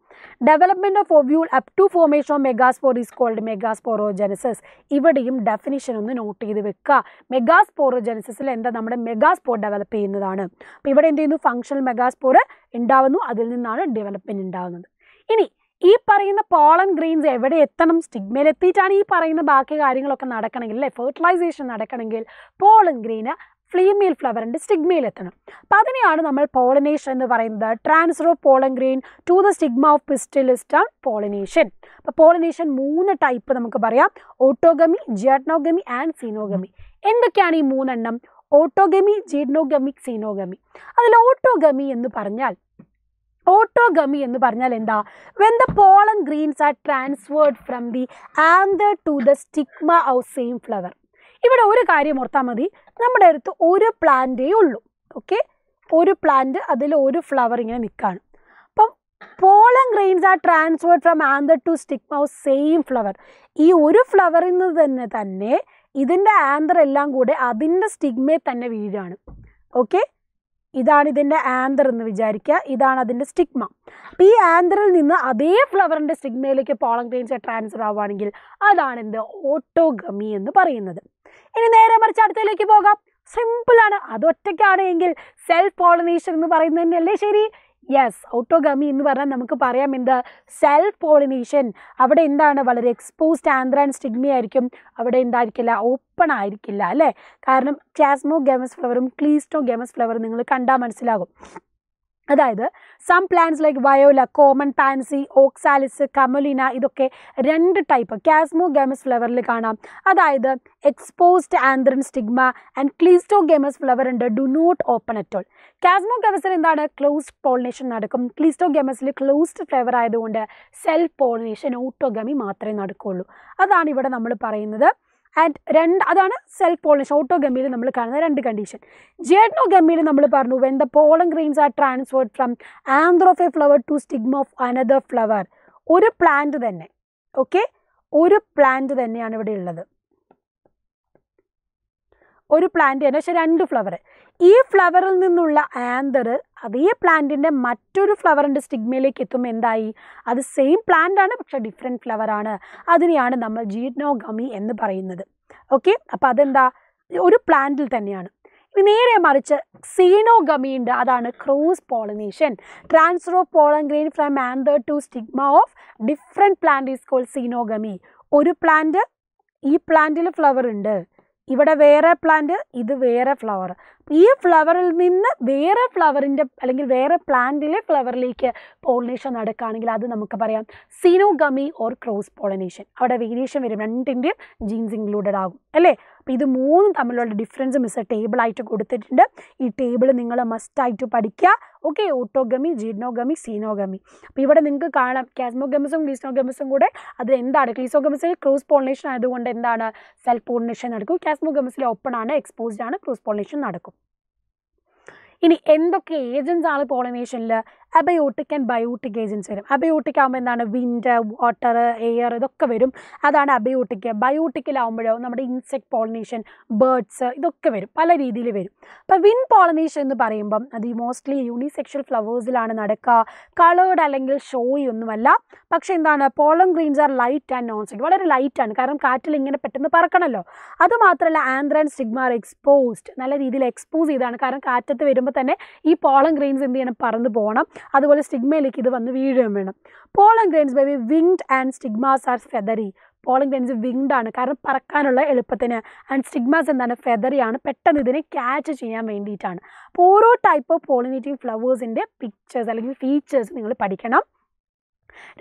development of ovule up to formation of megaspore is called megasporogenesis ഇവിടെയും ഡെഫിനിഷൻ ഒന്ന് നോട്ട് ചെയ്ത് വെക്കുക മെഗാസ്പോറോജനസിൽ എന്താ നമ്മുടെ മെഗാസ്പോർ ഡെവലപ്പ് ചെയ്യുന്നതാണ് അപ്പോൾ ഇവിടെ എന്ത് ചെയ്യുന്നു ഫങ്ഷണൽ മെഗാസ്പോർ ഉണ്ടാവുന്നു അതിൽ നിന്നാണ് ഡെവലപ്മെൻറ്റ് ഉണ്ടാവുന്നത് ഇനി ഈ പറയുന്ന പോളൻ ഗ്രെയിൻസ് എവിടെ എത്തണം സ്റ്റിഗ്മയിൽ എത്തിയിട്ടാണ് ഈ പറയുന്ന ബാക്കി കാര്യങ്ങളൊക്കെ നടക്കണമെങ്കിൽ അല്ലേ ഫെർട്ടിലൈസേഷൻ നടക്കണമെങ്കിൽ പോളൻ ഗ്രെയിൻ ഫ്ലീമെയിൽ ഫ്ലവറിൻ്റെ സ്റ്റിഗ്മയിൽ എത്തണം അപ്പം അതിനെയാണ് നമ്മൾ പോളിനേഷൻ എന്ന് പറയുന്നത് transfer of pollen grain to the stigma of പിസ്റ്റിലിസ്റ്റ് ആണ് പോളിനേഷൻ അപ്പോൾ പോളിനേഷൻ മൂന്ന് ടൈപ്പ് നമുക്ക് പറയാം ഓട്ടോഗമി ജേർണോഗമി ആൻഡ് സീനോഗമി എന്തൊക്കെയാണ് ഈ മൂന്നെണ്ണം ഓട്ടോഗമി ജീർണോഗമി സീനോഗമി അതിൽ ഓട്ടോഗമി എന്ന് പറഞ്ഞാൽ ഓട്ടോഗമി എന്ന് പറഞ്ഞാൽ എന്താ when the pollen grains are transferred from the anther to the stigma of same flower ഇവിടെ ഒരു കാര്യം ഓർത്താൽ മതി നമ്മുടെ അടുത്ത് ഒരു പ്ലാന്റേ ഉള്ളൂ ഓക്കെ ഒരു പ്ലാന്റ് അതിൽ ഒരു ഫ്ലവർ ഇങ്ങനെ നിൽക്കുകയാണ് അപ്പം pollen grains are transferred from anther to stigma of same flower ഈ ഒരു ഫ്ലവറിൽ നിന്ന് തന്നെ തന്നെ ഇതിൻ്റെ ആന്തർ എല്ലാം കൂടെ അതിൻ്റെ സ്റ്റിഗ്മയിൽ തന്നെ വീഴാണ് ഓക്കെ ഇതാണ് ഇതിൻ്റെ ആന്തർ എന്ന് വിചാരിക്കുക ഇതാണ് അതിൻ്റെ സ്റ്റിഗ്മ അപ്പം ഈ ആന്തറിൽ നിന്ന് അതേ ഫ്ലവറിൻ്റെ സ്റ്റിഗ്മയിലേക്ക് പോളൻ ഗ്രെയിൻസ് ട്രാൻസ്ഫർ ആവുകയാണെങ്കിൽ അതാണ് എന്ത് ഓട്ടോഗമി എന്ന് പറയുന്നത് ഇനി നേരെ മറിച്ച് അടുത്തതിലേക്ക് പോകാം സിമ്പിളാണ് അതൊറ്റയ്ക്കാണ് എങ്കിൽ സെൽഫ് പോളിനേഷൻ എന്ന് പറയുന്നത് തന്നെയല്ലേ ശരി യെസ് ഓട്ടോഗാമി എന്ന് പറഞ്ഞാൽ നമുക്ക് പറയാം എന്താ സെൽഫ് പോളിനേഷൻ അവിടെ എന്താണ് വളരെ എക്സ്പോസ്ഡ് ആൻഡ്രാൻ ആൻഡ് സ്റ്റിഗ്മി ആയിരിക്കും അവിടെ എന്തായിരിക്കില്ല ഓപ്പൺ ആയിരിക്കില്ല അല്ലേ കാരണം ചാസ്മോ ഗെമസ് ഫ്ലവറും ക്ലീസ്റ്റോ ഗെമസ് ഫ്ലവറും നിങ്ങൾ കണ്ടാൽ മനസ്സിലാകും അതായത് some plants like viola common pansy oxalis commelina ഇതൊക്കെ രണ്ട് ടൈപ്പ് കാസ്മോ ഗെമസ് ഫ്ലവറിൽ കാണാം അതായത് exposed anther stigma and cleistogamous flower ഉണ്ട് do not open at all കാസ്മോ ഗെമസിൽ എന്താണ് ക്ലോസ്ഡ് പോളിനേഷൻ നടക്കും ക്ലീസ്റ്റോ ഗെമസിൽ ക്ലോസ്ഡ് ഫ്ലവർ ആയതുകൊണ്ട് സെൽഫ് പോളിനേഷൻ ഓട്ടോഗമി മാത്രമേ നടക്കുകയുള്ളൂ അതാണ് ഇവിടെ നമ്മൾ പറയുന്നത് ആൻഡ് രണ്ട് അതാണ് സെൽഫ് പോളിനേഷൻ ഗമ്മിയിൽ നമ്മൾ കാണുന്ന രണ്ട് കണ്ടീഷൻ ഗമ്മിയിൽ നമ്മൾ പറഞ്ഞു when the pollen grains are transferred from anther of a flower to stigma of another flower ഒരു പ്ലാന്റ് തന്നെ ഓക്കെ ഒരു പ്ലാന്റ് തന്നെയാണ് ഇവിടെ ഉള്ളത് ഒരു പ്ലാന്റ് തന്നെ പക്ഷെ രണ്ട് ഫ്ലവർ ഈ ഫ്ലവറിൽ നിന്നുള്ള ആന്തർ അതേ പ്ലാന്റിൻ്റെ മറ്റൊരു ഫ്ലവറിൻ്റെ സ്റ്റിഗ്മയിലേക്ക് എത്തുമ്പോൾ എന്തായി അത് സെയിം പ്ലാന്റ് ആണ് പക്ഷേ ഡിഫറെൻറ്റ് ഫ്ലവറാണ് അതിനെയാണ് നമ്മൾ ജീർണോഗമി എന്ന് പറയുന്നത് ഓക്കെ അപ്പോൾ അതെന്താ ഒരു പ്ലാന്റിൽ തന്നെയാണ് ഇനി നേരെ മറിച്ച് സീനോഗമി ഉണ്ട് അതാണ് cross pollination transfer of pollen grain from anther to stigma of different plant is called xenogamy ഒരു പ്ലാന്റ് ഈ പ്ലാന്റിൽ ഫ്ലവർ ഉണ്ട് ഇവിടെ വേറെ പ്ലാന്റ് ഇത് വേറെ ഫ്ലവർ ഈ ഫ്ലവറിൽ നിന്ന് വേറെ ഫ്ലവറിൻ്റെ അല്ലെങ്കിൽ വേറെ പ്ലാന്റിലെ ഫ്ലവറിലേക്ക് പോളിനേഷൻ നടക്കുകയാണെങ്കിൽ അത് നമുക്ക് പറയാം സിനോഗമി ഓർ ക്രോസ് പോളിനേഷൻ അവിടെ വേരിയേഷൻ വരും രണ്ടിൻ്റെയും ജീൻസ് ഇൻക്ലൂഡഡ് ആകും അല്ലേ അപ്പോൾ ഇത് മൂന്നും തമ്മിലുള്ള ഡിഫറൻസ് മിസ് ടേബിളായിട്ട് കൊടുത്തിട്ടുണ്ട് ഈ ടേബിൾ നിങ്ങൾ മസ്റ്റായിട്ട് പഠിക്കുക ഓക്കെ ഓട്ടോഗമി ജീർണോഗമി സീനോഗമി അപ്പോൾ ഇവിടെ നിങ്ങൾക്ക് കാണാം കാസ്മോഗമിസും ഗ്ലീസ്നോഗമിസും കൂടെ അതിൽ എന്താണ് ക്ലീസോഗമിസിൽ ക്രൂസ് പോളിനേഷൻ ആയതുകൊണ്ട് എന്താണ് സെൽഫ് പോളിനേഷൻ നടക്കും കാസ്മോഗമിസിൽ ഓപ്പൺ ആണ് എക്സ്പോസ്ഡ് ആണ് ക്രൂസ് പോളിനേഷൻ നടക്കും ഇനി എന്തൊക്കെ ഏജൻസ് ആണ് പോളിനേഷനിൽ അബയോട്ടിക് ആൻഡ് ബയോട്ടിക് ഏജൻസ് വരും അബയോട്ടിക് ആകുമ്പോൾ എന്താണ് വിൻഡ് വാട്ടർ എയർ ഇതൊക്കെ വരും അതാണ് അബയോട്ടിക് ബയോട്ടിക്കിലാവുമ്പോഴോ നമ്മുടെ ഇൻസെക്ട് പോളിനേഷൻ ബേർഡ്സ് ഇതൊക്കെ വരും പല രീതിയിൽ വരും അപ്പോൾ വിൻ പോളിനേഷൻ എന്ന് പറയുമ്പം അത് മോസ്റ്റ്ലി യൂണിസെക്ഷൽ ഫ്ലവേഴ്സിലാണ് നടക്കുക കളേർഡ് അല്ലെങ്കിൽ ഷോയി ഒന്നുമല്ല പക്ഷേ എന്താണ് pollen grains are light and non stick വളരെ ആണ് കാരണം കാറ്റിൽ ഇങ്ങനെ പെട്ടെന്ന് പറക്കണമല്ലോ അതുമാത്രമല്ല anther and stigma are exposed നല്ല രീതിയിൽ എക്സ്പോസ് ചെയ്താണ് കാരണം കാറ്റത്ത് വരുമ്പോൾ തന്നെ ഈ പോളൻ ഗ്രെയിൻസ് എന്ത് ചെയ്യണം പറന്ന് പോകണം അതുപോലെ സ്റ്റിഗ്മയിലേക്ക് ഇത് വന്ന് വീഴുകയും വേണം pollen grains by winged and stigmas are feathery pollen grains winged ആണ് കാരണം പറക്കാനുള്ള എളുപ്പത്തിന് ആൻഡ് സ്റ്റിഗ്മാസ് എന്താണ് ഫെദറിയാണ് പെട്ടെന്ന് ഇതിനെ ക്യാച്ച് ചെയ്യാൻ വേണ്ടിയിട്ടാണ് അപ്പോൾ ഓരോ ടൈപ്പ് ഓഫ് പോളിനേറ്റീവ് ഫ്ലവേഴ്സിൻ്റെ പിക്ചേഴ്സ് അല്ലെങ്കിൽ ഫീച്ചേഴ്സ് നിങ്ങൾ പഠിക്കണം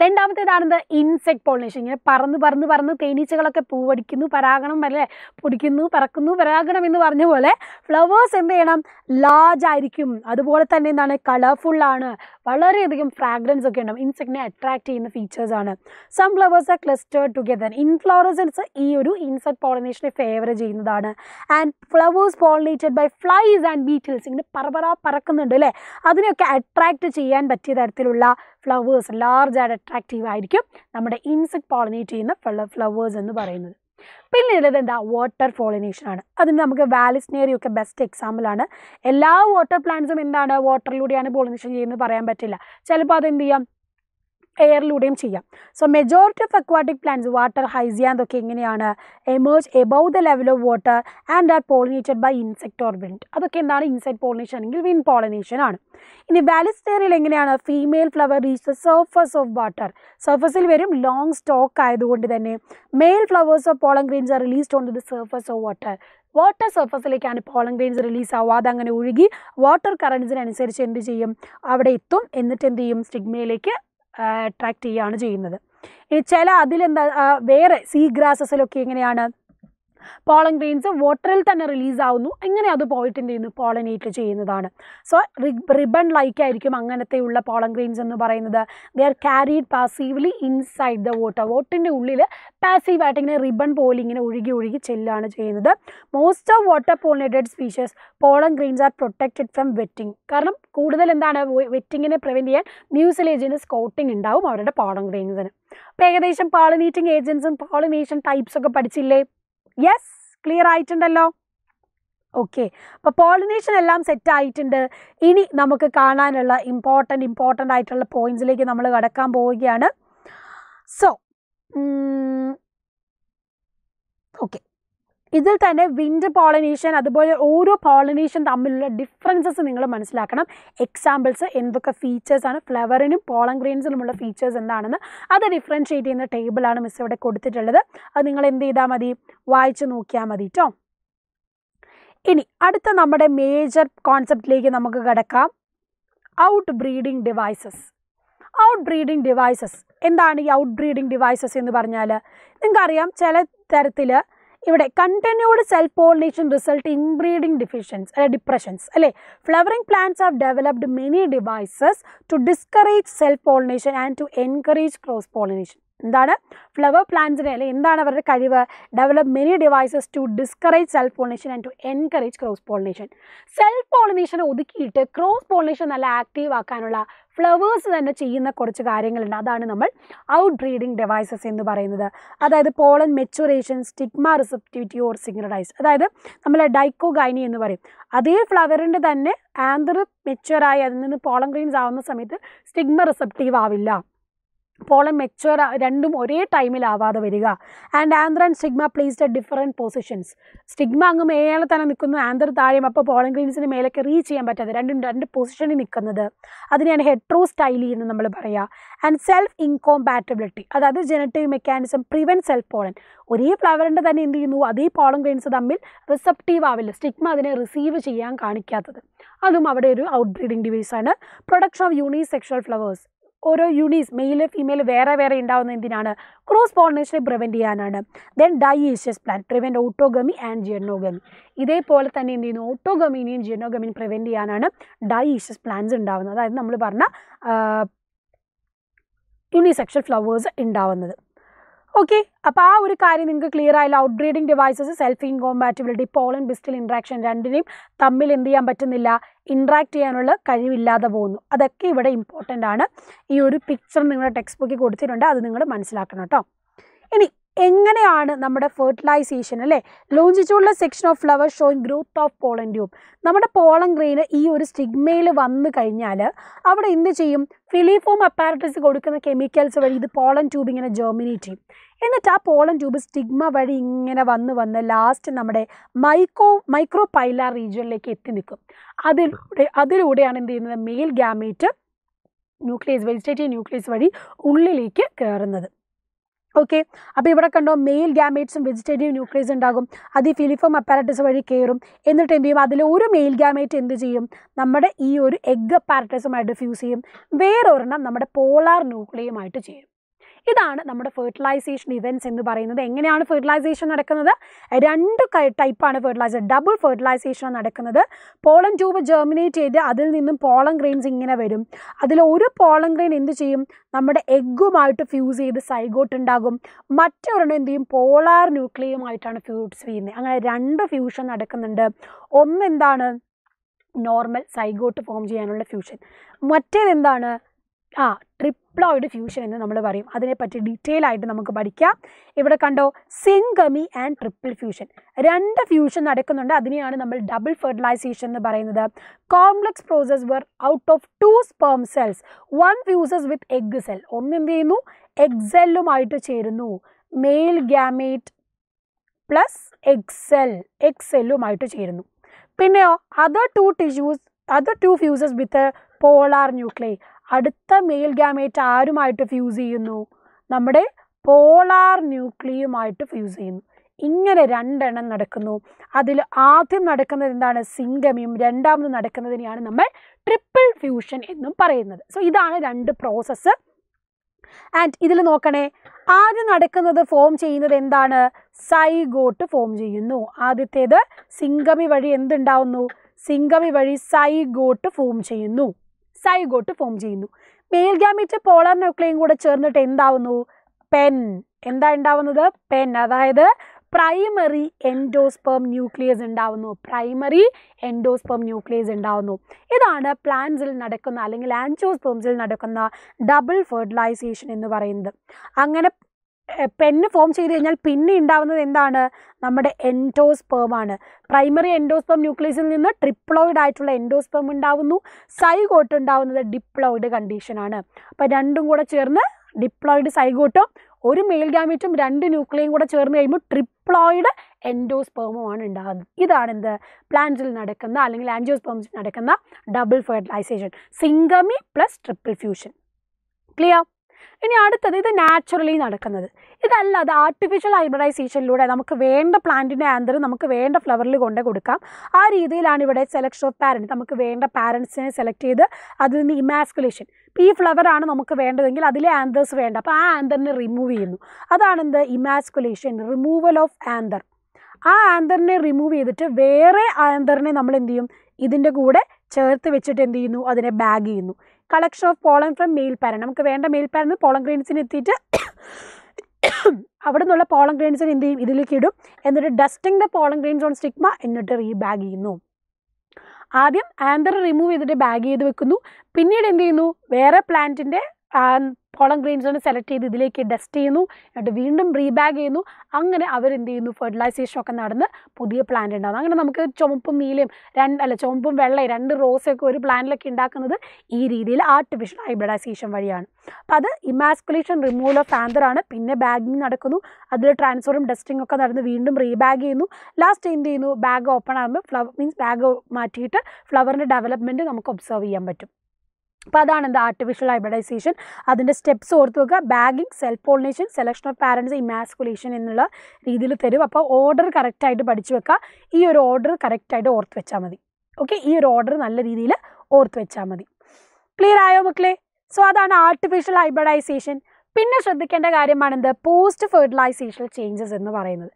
രണ്ടാമത്തേതാണെന്ത് ഇൻസെക്ട് പോളിനേഷൻ ഇങ്ങനെ പറന്ന് പറന്ന് പറന്ന് തേനീച്ചകളൊക്കെ പൂവടിക്കുന്നു പരാഗണം വരെ പൊടിക്കുന്നു പറക്കുന്നു പരാഗണം എന്ന് പറഞ്ഞ പോലെ ഫ്ലവേഴ്സ് എന്ത് ചെയ്യണം ലാർജ് ആയിരിക്കും അതുപോലെ തന്നെ എന്താണ് കളർഫുള്ളാണ് വളരെയധികം ഫ്രാഗ്രൻസ് ഒക്കെ ഉണ്ടാവും ഇൻസെക്റ്റിനെ അട്രാക്ട് ചെയ്യുന്ന ഫീച്ചേഴ്സാണ് some flowers are clustered together inflorescence ഈ ഒരു ഇൻസെക്ട് പോളിനേഷനെ ഫേവർ ചെയ്യുന്നതാണ് and flowers pollinated by flies and beetles ഇങ്ങനെ പറപറ പറക്കുന്നുണ്ട് അല്ലേ അതിനെയൊക്കെ അട്രാക്ട് ചെയ്യാൻ പറ്റിയ തരത്തിലുള്ള ഫ്ലവേഴ്സ് ലാർജ് ആൻഡ് അട്രാക്റ്റീവ് ആയിരിക്കും നമ്മുടെ ഇൻസെക്ട് പോളിനേറ്റ് ചെയ്യുന്ന ഫ്ലവേഴ്സ് എന്ന് പറയുന്നത് പിന്നെയുള്ളത് എന്താ വാട്ടർ പോളിനേഷൻ ആണ് അതിന് നമുക്ക് ഒക്കെ ബെസ്റ്റ് എക്സാമ്പിൾ ആണ് എല്ലാ വാട്ടർ പ്ലാന്റ്സും എന്താണ് വാട്ടറിലൂടെയാണ് പോളിനേഷൻ ചെയ്യുന്നത് പറയാൻ പറ്റില്ല ചിലപ്പോൾ എന്ത് ചെയ്യാം എയറിലൂടെയും ചെയ്യാം so majority of aquatic plants water ഹൈസിയ എന്നൊക്കെ എങ്ങനെയാണ് emerge above the level of water and are pollinated by insect or wind അതൊക്കെ എന്താണ് ഇൻസെക്ട് പോളിനേഷൻ അല്ലെങ്കിൽ വിൻഡ് പോളിനേഷൻ ആണ് ഇനി വാലിസ്റ്റേറിയിൽ എങ്ങനെയാണ് female flower reach the surface of water സർഫസിൽ വരും ലോങ് സ്റ്റോക്ക് ആയതുകൊണ്ട് തന്നെ male flowers of pollen grains are released on the the surface of water water സർഫസിലേക്കാണ് പോളൻ ഗ്രെയിൻസ് റിലീസ് ആവുക അതങ്ങനെ ഒഴുകി വാട്ടർ കറൻസിനനുസരിച്ച് എന്ത് ചെയ്യും അവിടെ എത്തും എന്നിട്ട് എന്ത് ചെയ്യും സ്റ്റിഗ്മയിലേക്ക് അട്രാക്ട് ചെയ്യുകയാണ് ചെയ്യുന്നത് ഇനി ചില അതിലെന്താ വേറെ സീ ഗ്രാസസിലൊക്കെ എങ്ങനെയാണ് പോളൻ ഗ്രെയിൻസ് വാട്ടറിൽ തന്നെ റിലീസാവുന്നു എങ്ങനെ അത് പോയിട്ട് എന്ത് ചെയ്യുന്നു പോളനേറ്റ് ചെയ്യുന്നതാണ് സോ റിബൺ ലൈക്ക് ആയിരിക്കും അങ്ങനത്തെയുള്ള പോളൻ ഗ്രെയിൻസ് എന്ന് പറയുന്നത് they are carried passively inside the water വോട്ടിൻ്റെ ഉള്ളിൽ പാസീവായിട്ട് ഇങ്ങനെ റിബൺ പോലെ ഇങ്ങനെ ഒഴുകി ഒഴുകി ചെല്ലുകയാണ് ചെയ്യുന്നത് most of water pollinated species pollen grains are protected from wetting കാരണം കൂടുതൽ എന്താണ് വെറ്റിങ്ങിനെ പ്രിവെൻറ്റ് ചെയ്യാൻ മ്യൂസിലേജിന് സ്കോട്ടിംഗ് ഉണ്ടാവും അവരുടെ പോളൻ ഗ്രെയിൻസിന് അപ്പോൾ ഏകദേശം പോളിനേറ്റിംഗ് ഏജൻസും പോളിനേഷൻ ടൈപ്സൊക്കെ പഠിച്ചില്ലേ യെസ് ക്ലിയർ ആയിട്ടുണ്ടല്ലോ ഓക്കെ അപ്പോൾ പോളിനേഷൻ എല്ലാം സെറ്റ് ആയിട്ടുണ്ട് ഇനി നമുക്ക് കാണാനുള്ള ഇമ്പോർട്ടൻ്റ് ഇമ്പോർട്ടൻ്റ് ആയിട്ടുള്ള പോയിന്റ്സിലേക്ക് നമ്മൾ കടക്കാൻ പോവുകയാണ് സോ ഓക്കെ ഇതിൽ തന്നെ വിൻഡ് പോളിനേഷൻ അതുപോലെ ഓരോ പോളിനേഷൻ തമ്മിലുള്ള ഡിഫറൻസസ് നിങ്ങൾ മനസ്സിലാക്കണം എക്സാമ്പിൾസ് എന്തൊക്കെ ഫീച്ചേഴ്സാണ് ഫ്ലവറിനും പോളൻ ഗ്രെയിൻസിലുമുള്ള ഫീച്ചേഴ്സ് എന്താണെന്ന് അത് ഡിഫറൻഷ്യേറ്റ് ചെയ്യുന്ന ടേബിളാണ് മിസ് ഇവിടെ കൊടുത്തിട്ടുള്ളത് അത് നിങ്ങൾ എന്ത് ചെയ്താൽ മതി വായിച്ചു നോക്കിയാൽ മതി കേട്ടോ ഇനി അടുത്ത നമ്മുടെ മേജർ കോൺസെപ്റ്റിലേക്ക് നമുക്ക് കിടക്കാം out breeding devices out breeding devices എന്താണ് ഈ ഔട്ട് ബ്രീഡിംഗ് ഡിവൈസസ് എന്ന് പറഞ്ഞാൽ നിങ്ങൾക്കറിയാം ചില തരത്തിൽ ഇവിടെ continued self pollination result in deficiency അല്ലെ ഡിപ്രഷൻസ് അല്ലെ flowering plants have developed many devices to discourage self pollination and to encourage cross pollination എന്താണ് ഫ്ലവർ പ്ലാന്റ്സിനെ അല്ലെങ്കിൽ എന്താണ് അവരുടെ കഴിവ് develop many devices to discourage self pollination and to encourage cross pollination self പോളിനേഷനെ ഒതുക്കിയിട്ട് ക്രോസ് പോളിനേഷൻ നല്ല ആക്റ്റീവ് ആക്കാനുള്ള ഫ്ലവേഴ്സ് തന്നെ ചെയ്യുന്ന കുറച്ച് കാര്യങ്ങളുണ്ട് അതാണ് നമ്മൾ ഔട്ട് ബ്രീഡിംഗ് ഡിവൈസസ് എന്ന് പറയുന്നത് അതായത് pollen maturation stigma receptivity or സിഗ്നറൈസ് അതായത് നമ്മൾ ഡൈക്കോ ഗൈനി എന്ന് പറയും അതേ ഫ്ലവറിൻ്റെ തന്നെ ആന്തർ മെച്ചുവറായി അതിൽ നിന്ന് പോളൻ ഗ്രീൻസ് ആവുന്ന സമയത്ത് സ്റ്റിഗ്മ റിസെപ്റ്റീവ് ആവില്ല പോളം മെച്ചുവർ രണ്ടും ഒരേ ടൈമിലാവാതെ വരിക and anther and stigma placed at different positions stigma അങ്ങ് മേലെ തന്നെ നിൽക്കുന്നു ആന്തർ താഴെയും അപ്പോൾ പോളൻ ഗ്രീൻസിന് മേലൊക്കെ റീച്ച് ചെയ്യാൻ പറ്റാതെ രണ്ടും രണ്ട് പൊസിഷനിൽ നിൽക്കുന്നത് അതിനെയാണ് ഹെട്രോ സ്റ്റൈലി എന്ന് നമ്മൾ പറയുക ആൻഡ് സെൽഫ് ഇൻകോമ്പാറ്റബിലിറ്റി അതായത് genetic mechanism prevent self pollen ഒരേ ഫ്ലവറിൻ്റെ തന്നെ എന്ത് ചെയ്യുന്നു അതേ പോളൻ ഗ്രെയിൻസ് തമ്മിൽ റിസപ്റ്റീവ് ആവില്ല സ്റ്റിഗ്മ അതിനെ റിസീവ് ചെയ്യാൻ കാണിക്കാത്തത് അതും അവിടെ ഒരു ഔട്ട് ബ്രീഡിംഗ് ഡിവൈസാണ് production of unisexual flowers ഓരോ യൂണീസ് മെയില് ഫീമെയിൽ വേറെ വേറെ ഉണ്ടാവുന്ന എന്തിനാണ് ക്രോസ് പോളിനേഷനെ പ്രിവെൻറ്റ് ചെയ്യാനാണ് then dioecious plant prevent autogamy and geitonogamy ഇതേപോലെ തന്നെ എന്ത് ചെയ്യുന്നു ഓട്ടോഗമിനെയും ജെർണോഗമിനും പ്രിവെൻറ്റ് ചെയ്യാനാണ് ഡയേഷ്യസ് പ്ലാൻസ് ഉണ്ടാവുന്നത് അതായത് നമ്മൾ പറഞ്ഞ യൂണിസെക്ഷൽ ഫ്ലവേഴ്സ് ഉണ്ടാവുന്നത് ഓക്കെ അപ്പോൾ ആ ഒരു കാര്യം നിങ്ങൾക്ക് ക്ലിയർ ആയാലും out breeding devices self incompatibility pollen pistil interaction രണ്ടിനെയും തമ്മിൽ എന്ത് ചെയ്യാൻ പറ്റുന്നില്ല ഇൻട്രാക്ട് ചെയ്യാനുള്ള കഴിവില്ലാതെ പോകുന്നു അതൊക്കെ ഇവിടെ ഇമ്പോർട്ടൻ്റ് ആണ് ഈ ഒരു പിക്ചർ നിങ്ങളുടെ ടെക്സ്റ്റ് ബുക്കിൽ കൊടുത്തിട്ടുണ്ട് അത് നിങ്ങൾ മനസ്സിലാക്കണം കേട്ടോ ഇനി എങ്ങനെയാണ് നമ്മുടെ ഫെർട്ടിലൈസേഷൻ അല്ലേ ലോഞ്ചിച്ചുള്ള section of flower showing growth of pollen tube നമ്മുടെ പോളൻ ഗ്രെയിൻ ഈ ഒരു സ്റ്റിഗ്മയിൽ വന്നു കഴിഞ്ഞാൽ അവിടെ എന്ത് ചെയ്യും ഫിലിഫോം അപ്പാരറ്റസ് കൊടുക്കുന്ന കെമിക്കൽസ് വഴി ഇത് പോളൻ ട്യൂബ് ഇങ്ങനെ ജെർമിനേറ്റ് ചെയ്യും എന്നിട്ട് ആ പോളൻ ട്യൂബ് സ്റ്റിഗ്മ വഴി ഇങ്ങനെ വന്ന് വന്ന് ലാസ്റ്റ് നമ്മുടെ മൈക്രോ മൈക്രോ പൈല റീജിയനിലേക്ക് എത്തി നിൽക്കും അതിലൂടെ അതിലൂടെയാണ് എന്ത് ചെയ്യുന്നത് male gamete nucleus vegetative nucleus വഴി ഉള്ളിലേക്ക് കയറുന്നത് ഓക്കെ അപ്പോൾ ഇവിടെ കണ്ടോ മെയിൽ ഗ്യാമേറ്റ്സും വെജിറ്റേറ്റീവ് ന്യൂക്ലിയസ് ഉണ്ടാകും അത് ഈ ഫിലിഫോം അപ്പാരറ്റസ് വഴി കയറും എന്നിട്ട് എന്ത് ചെയ്യും അതിൽ ഒരു മെയിൽ ഗ്യാമേറ്റ് എന്ത് ചെയ്യും നമ്മുടെ ഈ ഒരു എഗ്ഗ് അപ്പാരറ്റസുമായിട്ട് ഫ്യൂസ് ചെയ്യും വേറൊരെണ്ണം നമ്മുടെ പോളാർ ന്യൂക്ലിയുമായിട്ട് ചെയ്യും ഇതാണ് നമ്മുടെ ഫെർട്ടിലൈസേഷൻ ഇവൻറ്റ്സ് എന്ന് പറയുന്നത് എങ്ങനെയാണ് ഫെർട്ടിലൈസേഷൻ നടക്കുന്നത് രണ്ട് ടൈപ്പാണ് ഫെർട്ടിലൈസർ ഡബിൾ ഫെർട്ടിലൈസേഷൻ നടക്കുന്നത് പോളൻ ട്യൂബ് ജെർമിനേറ്റ് ചെയ്ത് അതിൽ നിന്നും പോളൻ ഗ്രെയിൻസ് ഇങ്ങനെ വരും അതിൽ ഒരു പോളൻ ഗ്രെയിൻ എന്ത് ചെയ്യും നമ്മുടെ എഗ്ഗുമായിട്ട് ഫ്യൂസ് ചെയ്ത് സൈഗോട്ട് ഉണ്ടാകും മറ്റൊരെണ്ണം എന്ത് ചെയ്യും പോളാർ ന്യൂക്ലിയുമായിട്ടാണ് ഫ്യൂസ് ചെയ്യുന്നത് അങ്ങനെ രണ്ട് ഫ്യൂഷൻ നടക്കുന്നുണ്ട് ഒന്ന് എന്താണ് നോർമൽ സൈഗോട്ട് ഫോം ചെയ്യാനുള്ള ഫ്യൂഷൻ മറ്റേതെന്താണ് ആ ട്രിപ്ലോയിഡ് ഫ്യൂഷൻ എന്ന് നമ്മൾ പറയും അതിനെപ്പറ്റി ഡീറ്റെയിൽ ആയിട്ട് നമുക്ക് പഠിക്കാം ഇവിടെ കണ്ടോ സിംഗമി ആൻഡ് ട്രിപ്പിൾ ഫ്യൂഷൻ രണ്ട് ഫ്യൂഷൻ നടക്കുന്നുണ്ട് അതിനെയാണ് നമ്മൾ ഡബിൾ ഫെർട്ടിലൈസേഷൻ എന്ന് പറയുന്നത് complex process where out of two sperm cells one fuses with egg cell ഒന്ന് എന്ത് ചെയ്യുന്നു എഗ് സെല്ലുമായിട്ട് ചേരുന്നു male gamete plus egg cell egg സെല്ലുമായിട്ട് ചേരുന്നു പിന്നെയോ other two tissues other two fuses with polar nuclei അടുത്ത മെയിൽ ഗാമേറ്റ് ആരുമായിട്ട് ഫ്യൂസ് ചെയ്യുന്നു നമ്മുടെ പോളാർ ന്യൂക്ലിയുമായിട്ട് ഫ്യൂസ് ചെയ്യുന്നു ഇങ്ങനെ രണ്ടെണ്ണം നടക്കുന്നു അതിൽ ആദ്യം നടക്കുന്നത് എന്താണ് സിംഗമിയും രണ്ടാമത് നടക്കുന്നതിനെയാണ് നമ്മൾ ട്രിപ്പിൾ ഫ്യൂഷൻ എന്നും പറയുന്നത് സോ ഇതാണ് രണ്ട് പ്രോസസ്സ് ആൻഡ് ഇതിൽ നോക്കണേ ആദ്യം നടക്കുന്നത് ഫോം ചെയ്യുന്നത് എന്താണ് സൈഗോട്ട് ഫോം ചെയ്യുന്നു ആദ്യത്തേത് സിംഗമി വഴി എന്തുണ്ടാവുന്നു സിംഗമി വഴി സൈഗോട്ട് ഫോം ചെയ്യുന്നു സൈഗോട്ട് ഫോം ചെയ്യുന്നു മെയിൽ ഗ്യാമീറ്റ് പോളാർ ന്യൂക്ലിയും കൂടെ ചേർന്നിട്ട് എന്താവുന്നു പെൻ എന്താ ഉണ്ടാവുന്നത് പെൻ അതായത് പ്രൈമറി എൻഡോസ്പേം ന്യൂക്ലിയസ് ഉണ്ടാവുന്നു പ്രൈമറി എൻഡോസ്പേം ന്യൂക്ലിയസ് ഉണ്ടാവുന്നു ഇതാണ് പ്ലാന്റ്സിൽ നടക്കുന്ന അല്ലെങ്കിൽ ആൻഡോസ്പേംസിൽ നടക്കുന്ന ഡബിൾ ഫെർട്ടിലൈസേഷൻ എന്ന് പറയുന്നത് അങ്ങനെ പെന്ന് ഫോം ചെയ്ത് കഴിഞ്ഞാൽ പിന്നെ ഉണ്ടാവുന്നത് എന്താണ് നമ്മുടെ എൻഡോസ്പേമാണ് പ്രൈമറി എൻഡോസ്പേം ന്യൂക്ലിയസിൽ നിന്ന് ട്രിപ്ലോയിഡ് ആയിട്ടുള്ള എൻഡോസ്പേം ഉണ്ടാവുന്നു സൈഗോട്ട് ഉണ്ടാവുന്നത് ഡിപ്ലോയിഡ് കണ്ടീഷനാണ് അപ്പോൾ രണ്ടും കൂടെ ചേർന്ന് ഡിപ്ലോയിഡ് സൈഗോട്ടും ഒരു മെയിൽ ഗാമിറ്റും രണ്ട് ന്യൂക്ലിയും കൂടെ ചേർന്ന് കഴിയുമ്പോൾ ട്രിപ്ലോയിഡ് എൻഡോസ്പേമുമാണ് ഉണ്ടാകുന്നത് ഇതാണ് എന്ത് പ്ലാന്റിൽ നടക്കുന്ന അല്ലെങ്കിൽ ആൻജിയോസ്പേംസിൽ നടക്കുന്ന double fertilization syngamy plus triple fusion clear ഇനി അടുത്തത് ഇത് നാച്ചുറലി നടക്കുന്നത് ഇതല്ല അത് ആർട്ടിഫിഷ്യൽ ഹൈബ്രിഡൈസേഷനിലൂടെ നമുക്ക് വേണ്ട പ്ലാന്റിൻ്റെ ആന്തർ നമുക്ക് വേണ്ട ഫ്ലവറിൽ കൊണ്ട് കൊടുക്കാം ആ രീതിയിലാണ് ഇവിടെ സെലക്ഷൻ ഓഫ് പാരൻറ്റ് നമുക്ക് വേണ്ട പാരൻസിനെ സെലക്ട് ചെയ്ത് അതിൽ നിന്ന് ഇമാസ്കുലേഷൻ ഈ ഫ്ലവറാണ് നമുക്ക് വേണ്ടതെങ്കിൽ അതിലെ ആന്തേഴ്സ് വേണ്ട അപ്പോൾ ആ ആന്തറിനെ റിമൂവ് ചെയ്യുന്നു അതാണ് എന്ത് ഇമാസ്കുലേഷൻ റിമൂവൽ ഓഫ് ആന്തർ ആ ആന്തറിനെ റിമൂവ് ചെയ്തിട്ട് വേറെ ആന്തറിനെ നമ്മൾ എന്ത് ചെയ്യും ഇതിൻ്റെ കൂടെ ചേർത്ത് വെച്ചിട്ട് എന്ത് ചെയ്യുന്നു അതിനെ ബാഗ് ചെയ്യുന്നു collection of pollen from male parent നമുക്ക് വേണ്ട മെയിൽ പാരൻ പോളൻ ഗ്രെയിൻസിന് എത്തിയിട്ട് അവിടെ നിന്നുള്ള പോളൻ ഗ്രീൻസിന് എന്ത് ചെയ്യും ഇതിലേക്ക് ഇടും എന്നിട്ട് dusting the pollen grains on stigma എന്നിട്ട് റീബാഗ് ചെയ്യുന്നു ആദ്യം ആന്തർ റിമൂവ് ചെയ്തിട്ട് ബാഗ് ചെയ്ത് വെക്കുന്നു പിന്നീട് എന്ത് ചെയ്യുന്നു വേറെ പ്ലാന്റിൻ്റെ കോളം ഗ്രെയിൻസ് സെലക്ട് ചെയ്ത് ഇതിലേക്ക് ഡസ്റ്റ് ചെയ്യുന്നു എന്നിട്ട് വീണ്ടും റീബാഗ് ചെയ്യുന്നു അങ്ങനെ അവരെന്ത് ചെയ്യുന്നു ഫെർട്ടിലൈസേഷൻ ഒക്കെ നടന്ന് പുതിയ പ്ലാന്റ് ഉണ്ടാകും അങ്ങനെ നമുക്ക് ചുമപ്പും നീലയും രണ്ട് അല്ല ചുമപ്പും വെള്ളയും രണ്ട് റോസൊക്കെ ഒരു പ്ലാന്റിലൊക്കെ ഉണ്ടാക്കുന്നത് ഈ രീതിയിൽ ആർട്ടിഫിഷ്യൽ ഹൈബ്രിഡൈസേഷൻ വഴിയാണ് അപ്പം അത് ഇമാസ്കുലേഷൻ റിമൂവൽ ഓഫ് ആന്തറാണ് പിന്നെ ബാഗിങ് നടക്കുന്നു അതിൽ ട്രാൻസ്ഫറും ഡസ്റ്റിംഗ് ഒക്കെ നടന്ന് വീണ്ടും റീബാഗ് ചെയ്യുന്നു ലാസ്റ്റ് എന്ത് ചെയ്യുന്നു ബാഗ് ഓപ്പൺ ആകുമ്പോൾ ഫ്ലവർ മീൻസ് ബാഗ് മാറ്റിയിട്ട് ഫ്ലവറിൻ്റെ ഡെവലപ്മെൻറ്റ് നമുക്ക് ഒബ്സർവ് ചെയ്യാൻ പറ്റും അപ്പോൾ അതാണ് എന്താ ആർട്ടിഫിഷ്യൽ ഹൈബ്രിഡൈസേഷൻ അതിൻ്റെ സ്റ്റെപ്സ് ഓർത്ത് വെക്കുക bagging self pollination selection of parents emasculation എന്നുള്ള രീതിയിൽ തരും അപ്പോൾ ഓർഡർ കറക്റ്റായിട്ട് പഠിച്ചു വെക്കുക ഈ ഒരു ഓർഡർ കറക്റ്റായിട്ട് ഓർത്ത് വെച്ചാൽ മതി ഓക്കെ ഈ ഒരു ഓർഡർ നല്ല രീതിയിൽ ഓർത്ത് വെച്ചാൽ മതി ക്ലിയർ ആയോ മക്കളെ സോ അതാണ് ആർട്ടിഫിഷ്യൽ ഹൈബ്രിഡൈസേഷൻ പിന്നെ ശ്രദ്ധിക്കേണ്ട കാര്യമാണ് എന്ത് പോസ്റ്റ് ഫെർട്ടിലൈസേഷൻ ചേഞ്ചസ് എന്ന് പറയുന്നത്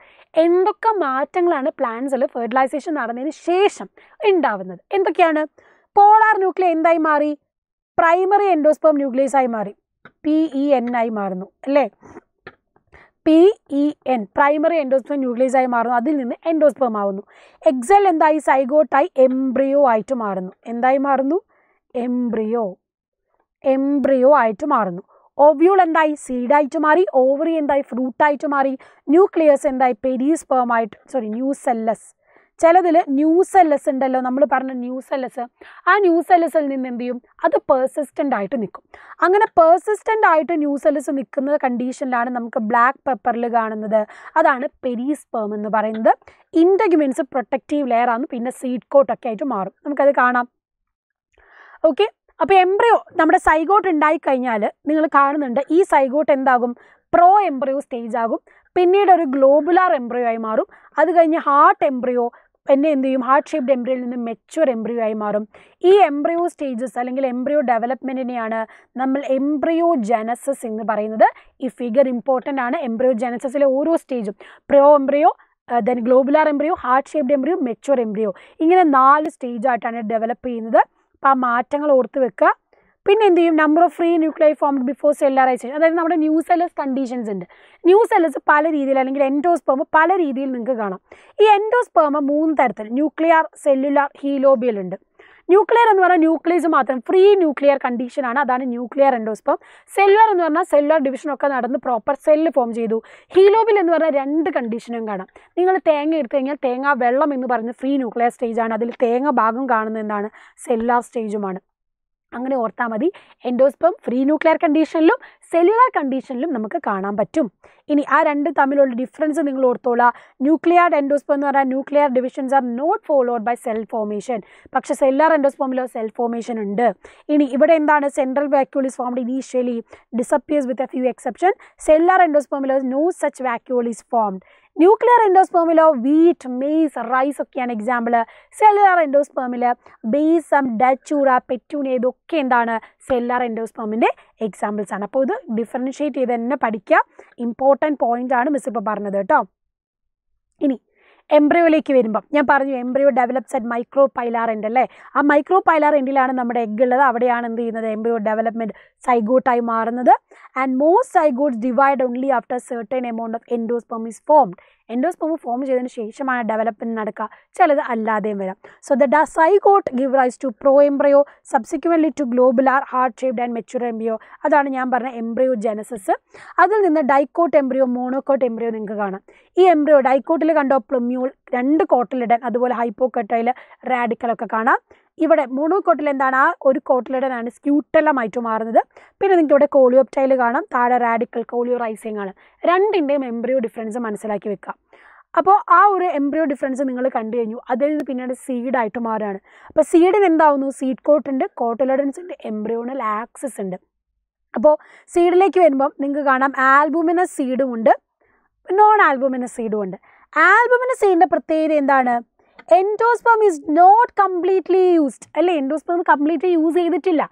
എന്തൊക്കെ മാറ്റങ്ങളാണ് പ്ലാന്റ്സിൽ ഫെർട്ടിലൈസേഷൻ നടന്നതിന് ശേഷം ഉണ്ടാവുന്നത് എന്തൊക്കെയാണ് പോളാർ ന്യൂക്ലിയ എന്തായി മാറി പ്രൈമറി എൻഡോസ്പേം ന്യൂക്ലിയസ് ആയി മാറി പി ഇ എൻ ആയി മാറുന്നു അല്ലേ P E N primary endosperm nucleus ആയി മാറുന്നു അതിൽ നിന്ന് എൻഡോസ്പേം ആവുന്നു എക്സൽ എന്തായി സൈഗോട്ടായി എംബ്രിയോ ആയിട്ട് മാറുന്നു എന്തായി മാറുന്നു എംബ്രിയോ എംബ്രിയോ ആയിട്ട് മാറുന്നു ഓവ്യൂൾ എന്തായി സീഡായിട്ട് മാറി ഓവറി എന്തായി ഫ്രൂട്ടായിട്ട് മാറി ന്യൂക്ലിയസ് എന്തായി പെരീസ്പേമായിട്ട് സോറി ന്യൂസെല്ലസ് ചിലതിൽ ന്യൂസ് എല്ലസ് ഉണ്ടല്ലോ നമ്മൾ പറഞ്ഞ ന്യൂസ് എല്ലസ് ആ ന്യൂസ് എല്ലസിൽ നിന്ന് എന്ത് ചെയ്യും അത് പേഴ്സിസ്റ്റൻ്റ് ആയിട്ട് നിൽക്കും അങ്ങനെ പേഴ്സിസ്റ്റൻ്റ് ആയിട്ട് ന്യൂസ് എല്ലസ് നിൽക്കുന്ന കണ്ടീഷനിലാണ് നമുക്ക് ബ്ലാക്ക് പെപ്പറിൽ കാണുന്നത് അതാണ് പെരീസ്പേം എന്ന് പറയുന്നത് ഇൻഡഗ്യുമെൻസ് പ്രൊട്ടക്റ്റീവ് ലെയർ ആണ് പിന്നെ സീഡ് കോട്ടൊക്കെ ആയിട്ട് മാറും നമുക്കത് കാണാം ഓക്കെ അപ്പോൾ എംബ്രിയോ നമ്മുടെ സൈഗോട്ട് ഉണ്ടായിക്കഴിഞ്ഞാൽ നിങ്ങൾ കാണുന്നുണ്ട് ഈ സൈഗോട്ട് എന്താകും പ്രോ എംബ്രിയോ സ്റ്റേജ് ആകും പിന്നീട് ഒരു ഗ്ലോബുലാർ എംബ്രിയോ ആയി മാറും അത് കഴിഞ്ഞ് ഹാർട്ട് എംബ്രിയോ എന്നെ എന്ത് ചെയ്യും ഹാർട്ട് ഷേപ്ഡ് എംബ്രിയോയിൽ നിന്ന് മെച്യൂർ എംബ്രിയോ ആയി മാറും ഈ എംബ്രിയോ സ്റ്റേജസ് അല്ലെങ്കിൽ എംബ്രിയോ ഡെവലപ്മെൻറ്റിനെയാണ് നമ്മൾ എംബ്രിയോ ജനസസ് എന്ന് പറയുന്നത് ഈ ഫിഗർ ഇമ്പോർട്ടൻ്റ് ആണ് എംബ്രിയോ ജനസസിലെ ഓരോ സ്റ്റേജും proembryo then globular embryo heart shaped embryo mature embryo ഇങ്ങനെ നാല് സ്റ്റേജായിട്ടാണ് ഡെവലപ്പ് ചെയ്യുന്നത് അപ്പോൾ ആ മാറ്റങ്ങൾ ഓർത്ത് വെക്കുക പിന്നെ എന്ത് ചെയ്യും number of free nuclear formed before cellularization അതായത് നമ്മുടെ ന്യൂ സെല്ലസ് കണ്ടീഷൻസ് ഉണ്ട് ന്യൂ സെല്ലസ് പല രീതിയിൽ അല്ലെങ്കിൽ എൻഡോസ്പേമ പല രീതിയിൽ നിങ്ങൾക്ക് കാണാം ഈ എൻഡോസ്പേമ മൂന്ന് തരത്തിൽ ന്യൂക്ലിയർ സെല്ലുലാർ ഹീലോബിയൽ ഉണ്ട് ന്യൂക്ലിയർ എന്ന് പറഞ്ഞാൽ ന്യൂക്ലിയസ് മാത്രം ഫ്രീ ന്യൂക്ലിയർ കണ്ടീഷനാണ് അതാണ് ന്യൂക്ലിയർ എൻഡോസ്പം സെല്ലുലർ എന്ന് പറഞ്ഞാൽ സെല്ലുലർ ഒക്കെ നടന്ന് പ്രോപ്പർ സെല്ല് ഫോം ചെയ്തു ഹീലോബിൽ എന്ന് പറഞ്ഞാൽ രണ്ട് കണ്ടീഷനും കാണാം നിങ്ങൾ തേങ്ങ എടുത്തു കഴിഞ്ഞാൽ തേങ്ങ വെള്ളം എന്ന് പറഞ്ഞ് ഫ്രീ ന്യൂക്ലിയർ സ്റ്റേജ് ആണ് അതിൽ തേങ്ങ ഭാഗം കാണുന്നതാണ് സെല്ലാർ സ്റ്റേജുമാണ് അങ്ങനെ ഓർത്താൽ മതി എൻഡോസ്പം ഫ്രീ ന്യൂക്ലിയർ കണ്ടീഷനിലും സെല്ലുലാർ കണ്ടീഷനിലും നമുക്ക് കാണാൻ പറ്റും ഇനി ആ രണ്ട് തമ്മിലുള്ള ഡിഫറൻസ് നിങ്ങൾ ഓർത്തോളാം ന്യൂക്ലിയർ എൻഡോസ്പം എന്ന് പറഞ്ഞാൽ nuclear divisions are not followed by cell formation പക്ഷേ സെല്ലുലാർ എൻഡോസ്പോമിലോ സെൽ ഫോർമേഷൻ ഉണ്ട് ഇനി ഇവിടെ എന്താണ് central vacuole is formed initially disappears with a few exception cellular എൻഡോസ്പോമിലോ no such vacuole formed nuclear എൻഡോസ്പേമിലോ വീറ്റ് മെയ്സ് റൈസ് ഒക്കെയാണ് എക്സാമ്പിൾ സെല്ലുലാർ എൻഡോസ്പേമിൽ ബേസം ഡച്ചൂറ പെറ്റൂണ ഇതൊക്കെ എന്താണ് സെല്ലുലാർ എൻഡോസ്പേമിൻ്റെ എക്സാമ്പിൾസ് ആണ് അപ്പോൾ ഇത് ഡിഫറൻഷ്യേറ്റ് ചെയ്ത് തന്നെ പഠിക്കുക ഇമ്പോർട്ടൻറ്റ് പോയിൻ്റ് ആണ് മിസ് ഇപ്പോൾ പറഞ്ഞത് കേട്ടോ ഇനി എംബ്രിയോയിലേക്ക് വരുമ്പം ഞാൻ പറഞ്ഞു embryo develops at micropylar end അല്ലേ ആ മൈക്രോ പൈലാർ എൻഡിലാണ് നമ്മുടെ എഗ് ഉള്ളത് അവിടെയാണ് എന്ത് ചെയ്യുന്നത് എംബ്രിയോ ഡെവലപ്മെൻറ്റ് സൈഗൂട്ടായി മാറുന്നത് and most zygotes divide only after certain amount of endosperm is formed endosperm form ചെയ്തതിന് ശേഷമാണ് ഡെവലപ്മെൻറ്റ് നടക്കുക ചിലത് അല്ലാതെയും വരാം so the zygote give rise to proembryo subsequently to globular heart shaped and mature embryo അതാണ് ഞാൻ പറഞ്ഞ എംബ്രിയോ ജനസസ് അതിൽ നിന്ന് ഡൈക്കോട്ട് എംബ്രിയോ മോണോക്കോട്ട് എംബ്രിയോ നിങ്ങൾക്ക് കാണാം ഈ എംബ്രിയോ ഡൈക്കോട്ടിൽ കണ്ടോ പ്ലൊമ്യൂ ന്യൂ രണ്ട് കോട്ടിലിടൻ അതുപോലെ ഹൈപ്പോ കട്ടയിൽ റാഡിക്കലൊക്കെ കാണാം ഇവിടെ മോണോ കോട്ടിൽ എന്താണ് ആ ഒരു കോട്ടിലിടനാണ് സ്ക്യൂട്ടലമായിട്ട് മാറുന്നത് പിന്നെ നിങ്ങൾക്ക് ഇവിടെ കോളിയോപ്റ്റൈൽ കാണാം താഴെ റാഡിക്കൽ കോളിയോ റൈസിങ് ആണ് രണ്ടിൻ്റെയും എംബ്രിയോ ഡിഫറൻസ് മനസ്സിലാക്കി വെക്കാം അപ്പോൾ ആ ഒരു എംബ്രിയോ ഡിഫറൻസ് നിങ്ങൾ കണ്ടു കഴിഞ്ഞു അതിൽ നിന്ന് പിന്നീട് സീഡായിട്ട് മാറുകയാണ് അപ്പോൾ സീഡിന് എന്താവുന്നു സീഡ് കോട്ടുണ്ട് കോട്ടിലിടൻസ് ഉണ്ട് എംബ്രിയോണൽ ആക്സസ് ഉണ്ട് അപ്പോൾ സീഡിലേക്ക് വരുമ്പം നിങ്ങൾക്ക് കാണാം ആൽബുമിനസ് സീഡും ഉണ്ട് നോൺ ആൽബുമിനസ് സീഡും ഉണ്ട് ആൽബമിനസൈനിൻ്റെ പ്രത്യേകത എന്താണ് endosperm is not completely used അല്ലേ എൻഡോസ്പം കംപ്ലീറ്റ്ലി യൂസ് ചെയ്തിട്ടില്ല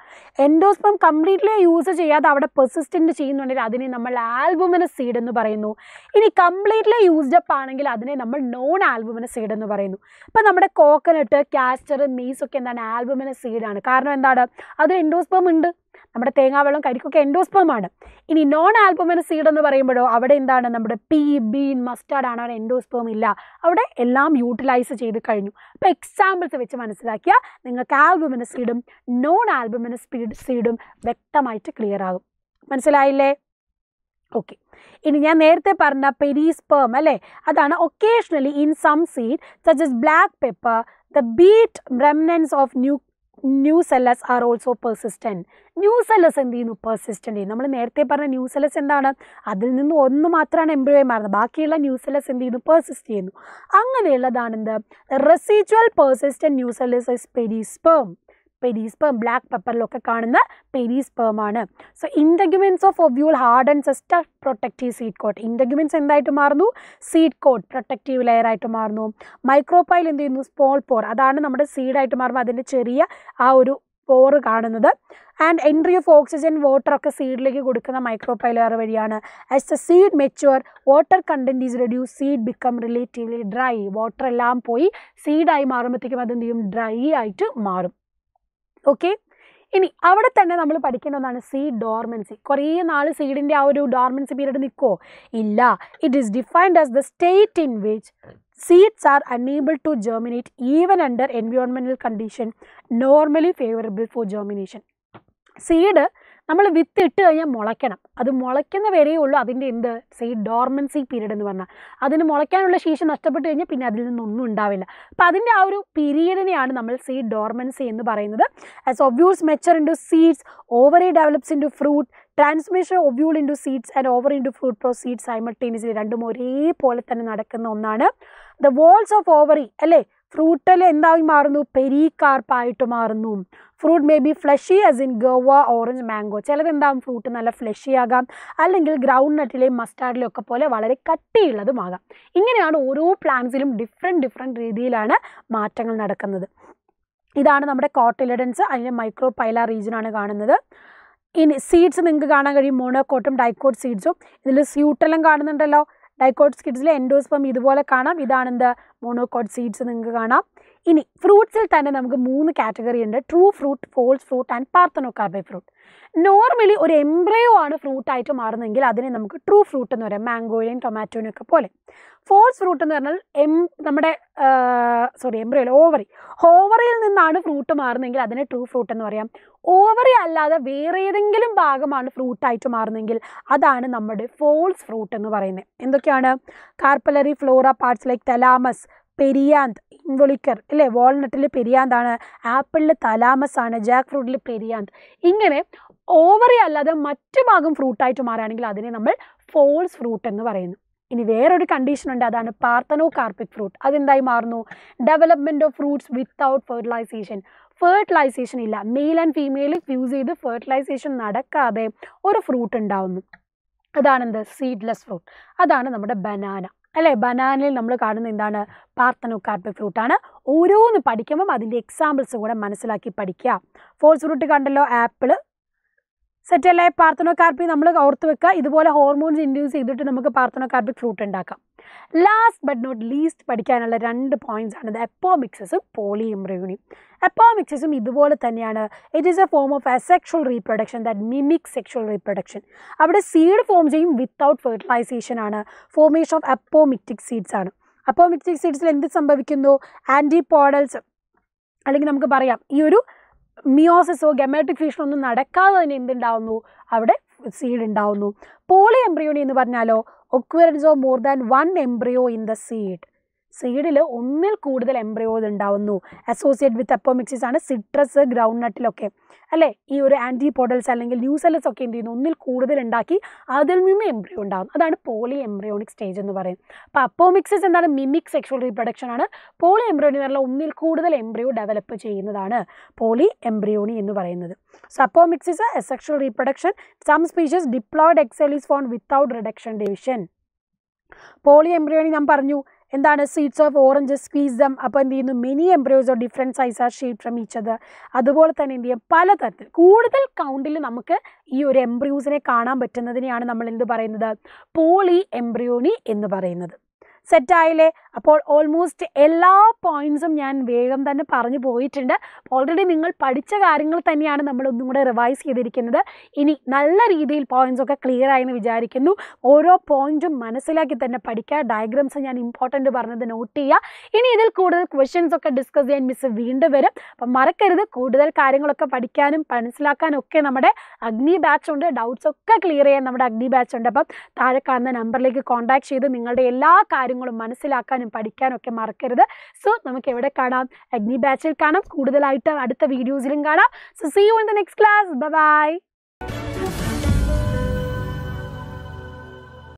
എൻഡോസ്പം കംപ്ലീറ്റ്ലി യൂസ് ചെയ്യാതെ അവിടെ പെർസിസ്റ്റൻ്റ് ചെയ്യുന്നുണ്ടെങ്കിൽ അതിനെ നമ്മൾ ആൽബമിന് സീഡ് എന്ന് പറയുന്നു ഇനി കംപ്ലീറ്റ്ലി യൂസ്ഡ് അപ്പ് ആണെങ്കിൽ അതിനെ നമ്മൾ നോൺ ആൽബമിന് സീഡ് എന്ന് പറയുന്നു ഇപ്പം നമ്മുടെ കോക്കനട്ട് കാസ്റ്റർ മീസ് ഒക്കെ എന്താണ് ആൽബമിന് സീഡാണ് കാരണം എന്താണ് അത് എൻഡോസ്പം ഉണ്ട് നമ്മുടെ തേങ്ങാവെള്ളം കരിക്കൊക്കെ എൻഡോസ്പമാണ് ഇനി നോൺ ആൽബമിന് സീഡ് എന്ന് പറയുമ്പോഴോ അവിടെ എന്താണ് നമ്മുടെ പീ ബീൻ മസ്റ്റാർഡ് ആണ് അവിടെ എൻഡോസ്പേം ഇല്ല അവിടെ എല്ലാം യൂട്ടിലൈസ് ചെയ്ത് കഴിഞ്ഞു അപ്പോൾ എക്സാമ്പിൾസ് വെച്ച് മനസ്സിലാക്കിയ നിങ്ങൾക്ക് ആൽബമിന് സീഡും നോൺ ആൽബമിന് സ്പീഡ് സീഡും വ്യക്തമായിട്ട് ക്ലിയർ ആകും മനസ്സിലായില്ലേ ഓക്കെ ഇനി ഞാൻ നേരത്തെ പറഞ്ഞ പെരീസ്പേം അല്ലേ അതാണ് occasionally in some seed such black pepper the beet remnants of new nucellus are also persistent nucellus എന്ത് ചെയ്യുന്നു പെർസിസ്റ്റൻറ്റ് നമ്മൾ നേരത്തെ പറഞ്ഞ ന്യൂ സെല്ലസ് എന്താണ് അതിൽ നിന്ന് ഒന്ന് മാത്രമാണ് എംപ്ലോയി മാറുന്നത് ബാക്കിയുള്ള ന്യൂ സെല്ലസ് എന്ത് ചെയ്യുന്നു പെർസിസ്റ്റ് ചെയ്യുന്നു അങ്ങനെയുള്ളതാണെന്ത് residual persistent nucellus is perisperm perisperm black പെപ്പറിലൊക്കെ കാണുന്ന പെരീസ്പേം ആണ് so integuments of ovule hard and sister protective seed coat integuments എന്തായിട്ട് മാറുന്നു സീഡ് കോട്ട് പ്രൊട്ടക്റ്റീവ് ലെയർ ആയിട്ട് മാറുന്നു മൈക്രോപൈൽ എന്ത് ചെയ്യുന്നു സ്പോൾ പോർ അതാണ് നമ്മുടെ സീഡായിട്ട് മാറുമ്പോൾ അതിൻ്റെ ചെറിയ ആ ഒരു പോർ കാണുന്നത് and entry of oxygen water ഒക്കെ സീഡിലേക്ക് കൊടുക്കുന്ന മൈക്രോപൈലർ വഴിയാണ് as the seed mature water content is reduce seed become relatively dry water എല്ലാം പോയി സീഡായി മാറുമ്പോഴത്തേക്കും അതെന്ത് ചെയ്യും ഡ്രൈ ആയിട്ട് മാറും ഓക്കെ ഇനി അവിടെ തന്നെ നമ്മൾ പഠിക്കേണ്ട ഒന്നാണ് സീഡ് ഡോർമെൻസി കുറേ നാൾ സീഡിൻ്റെ ആ ഒരു ഡോർമെൻസി പീരീഡ് നിൽക്കുമോ ഇല്ല it is defined as the state in which seeds are unable to germinate even under environmental condition normally favourable for germination seed നമ്മൾ വിത്ത് ഇട്ട് കഴിഞ്ഞാൽ മുളയ്ക്കണം അത് മുളയ്ക്കുന്ന വരെയേ ഉള്ളൂ അതിൻ്റെ എന്ത് സേ ഡോർമൻസി പീരീഡ് എന്ന് പറഞ്ഞാൽ അതിന് മുളയ്ക്കാനുള്ള ശേഷി നഷ്ടപ്പെട്ട് കഴിഞ്ഞാൽ പിന്നെ അതിൽ നിന്നൊന്നും ഉണ്ടാവില്ല അപ്പം അതിൻ്റെ ആ ഒരു പീരീഡിനെയാണ് നമ്മൾ സേ ഡോർമൻസി എന്ന് പറയുന്നത് as ovules mature into seeds ovary develops into fruit transmission ovule into seeds and over into fruit pro seeds simultaneously രണ്ടും ഒരേപോലെ തന്നെ നടക്കുന്ന ഒന്നാണ് ദ വോൾസ് ഓഫ് ഓവറി അല്ലേ ഫ്രൂട്ടൽ എന്തായി മാറുന്നു പെരികാർപ്പായിട്ട് മാറുന്നു fruit may be fleshy as in guava orange mango ചിലതെന്താകും ഫ്രൂട്ട് നല്ല ഫ്ലഷി ആകാം അല്ലെങ്കിൽ ഗ്രൗണ്ട് നട്ടിലെയും മസ്റ്റാർഡിലെയും ഒക്കെ പോലെ വളരെ കട്ടിയുള്ളതുമാകാം ഇങ്ങനെയാണ് ഓരോ പ്ലാന്റ്സിലും ഡിഫറെൻറ്റ് ഡിഫറെൻറ്റ് രീതിയിലാണ് മാറ്റങ്ങൾ നടക്കുന്നത് ഇതാണ് നമ്മുടെ കോട്ടിലിഡൻസ് അതിൻ്റെ മൈക്രോ പൈല റീജിയനാണ് കാണുന്നത് ഇനി സീഡ്സ് നിങ്ങൾക്ക് കാണാൻ കഴിയും മോണോക്കോട്ടും ഡൈക്കോട്ട് സീഡ്സും ഇതിൽ സ്യൂട്ടെല്ലാം കാണുന്നുണ്ടല്ലോ ഡൈക്കോട്ട് സ്കിഡ്സിലെ എൻഡോസ്പം ഇതുപോലെ കാണാം ഇതാണ് എന്താ മോണോകോട്ട് സീഡ്സ് നിങ്ങൾക്ക് കാണാം ഇനി ഫ്രൂട്ട്സിൽ തന്നെ നമുക്ക് മൂന്ന് കാറ്റഗറി ഉണ്ട് true fruit false fruit and parthenocarpic fruit normally ഒരു എംബ്രയോ ആണ് ഫ്രൂട്ടായിട്ട് മാറുന്നതെങ്കിൽ അതിനെ നമുക്ക് ട്രൂ ഫ്രൂട്ട് എന്ന് പറയാം മാംഗോയും ടൊമാറ്റോയും ഒക്കെ പോലെ ഫോൾസ് ഫ്രൂട്ട് എന്ന് പറഞ്ഞാൽ എം നമ്മുടെ സോറി അല്ല ഓവറി ഓവറിയിൽ നിന്നാണ് ഫ്രൂട്ട് മാറുന്നതെങ്കിൽ അതിനെ ട്രൂ ഫ്രൂട്ട് എന്ന് പറയാം ഓവറി അല്ലാതെ വേറെ ഏതെങ്കിലും ഭാഗമാണ് ഫ്രൂട്ടായിട്ട് മാറുന്നതെങ്കിൽ അതാണ് നമ്മുടെ ഫോൾസ് ഫ്രൂട്ട് എന്ന് പറയുന്നത് എന്തൊക്കെയാണ് carpellary floral parts like thalamus perianth involucre അല്ലെ വാൾനട്ടിൽ പെരിയാന്താണ് ആപ്പിളിൽ തലാമസ് ആണ് ജാക്ക് ഫ്രൂട്ടിൽ പെരിയാന്ത് ഇങ്ങനെ ഓവറി അല്ലാതെ മറ്റു ഭാഗം ഫ്രൂട്ടായിട്ട് മാറുകയാണെങ്കിൽ അതിനെ നമ്മൾ ഫോൾസ് ഫ്രൂട്ട് എന്ന് പറയുന്നു ഇനി വേറൊരു കണ്ടീഷൻ ഉണ്ട് അതാണ് പാർത്തനോ കാർപ്പിക് ഫ്രൂട്ട് അതെന്തായി മാറുന്നു development of fruits without fertilisation fertilisation ഇല്ല മെയിൽ ആൻഡ് ഫീമെയിൽ ഫ്യൂസ് ചെയ്ത് ഫെർട്ടിലൈസേഷൻ നടക്കാതെ ഒരു ഫ്രൂട്ട് ഉണ്ടാവുന്നു അതാണെന്ത് സീഡ്ലെസ് ഫ്രൂട്ട് അതാണ് നമ്മുടെ ബനാന അല്ലേ ബനാനിൽ നമ്മൾ കാണുന്ന എന്താണ് ഫ്രൂട്ട് ഫ്രൂട്ടാണ് ഓരോന്ന് പഠിക്കുമ്പം അതിൻ്റെ എക്സാമ്പിൾസ് കൂടെ മനസ്സിലാക്കി പഠിക്കുക ഫോൾസ് ഫ്രൂട്ട് കണ്ടല്ലോ ആപ്പിൾ സെറ്റല്ലേ പാർത്തനോകാർപ്പി നമ്മൾ ഓർത്ത് വെക്കുക ഇതുപോലെ ഹോർമോൺസ് ഇൻഡ്യൂസ് ചെയ്തിട്ട് നമുക്ക് പാർത്തനോകാർപ്പിക് ഫ്രൂട്ട് ഉണ്ടാക്കാം ലാസ്റ്റ് ബട്ട് നോട്ട് ലീസ്റ്റ് പഠിക്കാനുള്ള രണ്ട് പോയിന്റ്സ് ആണ് എപ്പോമിക്സസും പോളി പോളിഎംബ്രയോണിയും എപ്പോമിക്സസും ഇതുപോലെ തന്നെയാണ് it is a form of asexual reproduction that mimic sexual reproduction അവിടെ സീഡ് ഫോം ചെയ്യും വിത്തൗട്ട് ഫെർട്ടിലൈസേഷൻ ആണ് ഫോമേഷൻ ഓഫ് എപ്പോമിക്റ്റിക് സീഡ്സ് ആണ് അപ്പോമിക്റ്റിക് സീഡ്സിൽ എന്ത് സംഭവിക്കുന്നു ആൻറ്റി അല്ലെങ്കിൽ നമുക്ക് പറയാം ഈ ഒരു മിയോസിസോ ഗമാറ്റിക് ഫീഷനോ ഒന്നും നടക്കാതെ തന്നെ എന്തുണ്ടാവുന്നു അവിടെ സീഡ് ഉണ്ടാവുന്നു പോളി എംബ്രിയോണി എന്ന് പറഞ്ഞാലോ occurrence of more than one embryo in the seed സീഡിൽ ഒന്നിൽ കൂടുതൽ എംബ്രയോസ് ഉണ്ടാവുന്നു അസോസിയേറ്റ് വിത്ത് അപ്പോമിക്സിസ് ആണ് സിട്രസ് ഗ്രൗണ്ട് നട്ടിലൊക്കെ അല്ലേ ഈ ഒരു പോഡൽസ് അല്ലെങ്കിൽ ന്യൂസെല്ലസ് ഒക്കെ എന്ത് ചെയ്യുന്നു ഒന്നിൽ കൂടുതൽ ഉണ്ടാക്കി അതിൽ നിന്ന് എംബ്രിയോ ഉണ്ടാകും അതാണ് പോളി എംബ്രിയോണിക് സ്റ്റേജ് എന്ന് പറയുന്നത് അപ്പോൾ അപ്പോമിക്സിസ് എന്താണ് മിമിക് സെക്ഷൽ റീപ്രൊഡക്ഷൻ ആണ് പോളി എംബ്രിയോണി എന്ന് പറഞ്ഞാൽ ഒന്നിൽ കൂടുതൽ എംബ്രിയോ ഡെവലപ്പ് ചെയ്യുന്നതാണ് പോളി എംബ്രിയോണി എന്ന് പറയുന്നത് so apomixis sexual reproduction some species diploid egg cell form without reduction division polyembryony ഞാൻ പറഞ്ഞു എന്താണ് seeds of orange squeeze them അപ്പോൾ എന്ത് ചെയ്യുന്നു many embryos of different size are shade from each other അതുപോലെ തന്നെ എന്ത് ചെയ്യും പലതരത്തിൽ കൂടുതൽ കൗണ്ടിൽ നമുക്ക് ഈ ഒരു എംബ്രിയൂസിനെ കാണാൻ പറ്റുന്നതിനെയാണ് നമ്മൾ എന്ത് പറയുന്നത് പോളി എംബ്രിയോണി എന്ന് പറയുന്നത് സെറ്റായില്ലേ അപ്പോൾ ഓൾമോസ്റ്റ് എല്ലാ പോയിൻസും ഞാൻ വേഗം തന്നെ പറഞ്ഞു പോയിട്ടുണ്ട് ഓൾറെഡി നിങ്ങൾ പഠിച്ച കാര്യങ്ങൾ തന്നെയാണ് നമ്മൾ ഒന്നും കൂടെ റിവൈസ് ചെയ്തിരിക്കുന്നത് ഇനി നല്ല രീതിയിൽ പോയിൻസ് ഒക്കെ ക്ലിയർ ആയെന്ന് വിചാരിക്കുന്നു ഓരോ പോയിന്റും മനസ്സിലാക്കി തന്നെ പഠിക്കുക ഡയഗ്രാംസ് ഞാൻ ഇമ്പോർട്ടൻ്റ് പറഞ്ഞത് നോട്ട് ചെയ്യുക ഇനി ഇതിൽ കൂടുതൽ ക്വസ്റ്റ്യൻസ് ഒക്കെ ഡിസ്കസ് ചെയ്യാൻ മിസ് വീണ്ടും വരും അപ്പം മറക്കരുത് കൂടുതൽ കാര്യങ്ങളൊക്കെ പഠിക്കാനും മനസ്സിലാക്കാനും ഒക്കെ നമ്മുടെ അഗ്നി ബാച്ച് ഉണ്ട് ഡൗട്ട്സ് ഒക്കെ ക്ലിയർ ചെയ്യാൻ നമ്മുടെ അഗ്നി ബാച്ച് ഉണ്ട് അപ്പം താഴെ കാണുന്ന നമ്പറിലേക്ക് കോൺടാക്ട് ചെയ്ത് നിങ്ങളുടെ എല്ലാ കാര്യങ്ങളും കാര്യങ്ങളും മനസ്സിലാക്കാനും പഠിക്കാനൊക്കെ മറക്കരുത് സോ നമുക്ക് എവിടെ കാണാം അഗ്നി ബാച്ചിൽ കാണാം കൂടുതലായിട്ട് അടുത്ത വീഡിയോസിലും കാണാം so see you in the next class by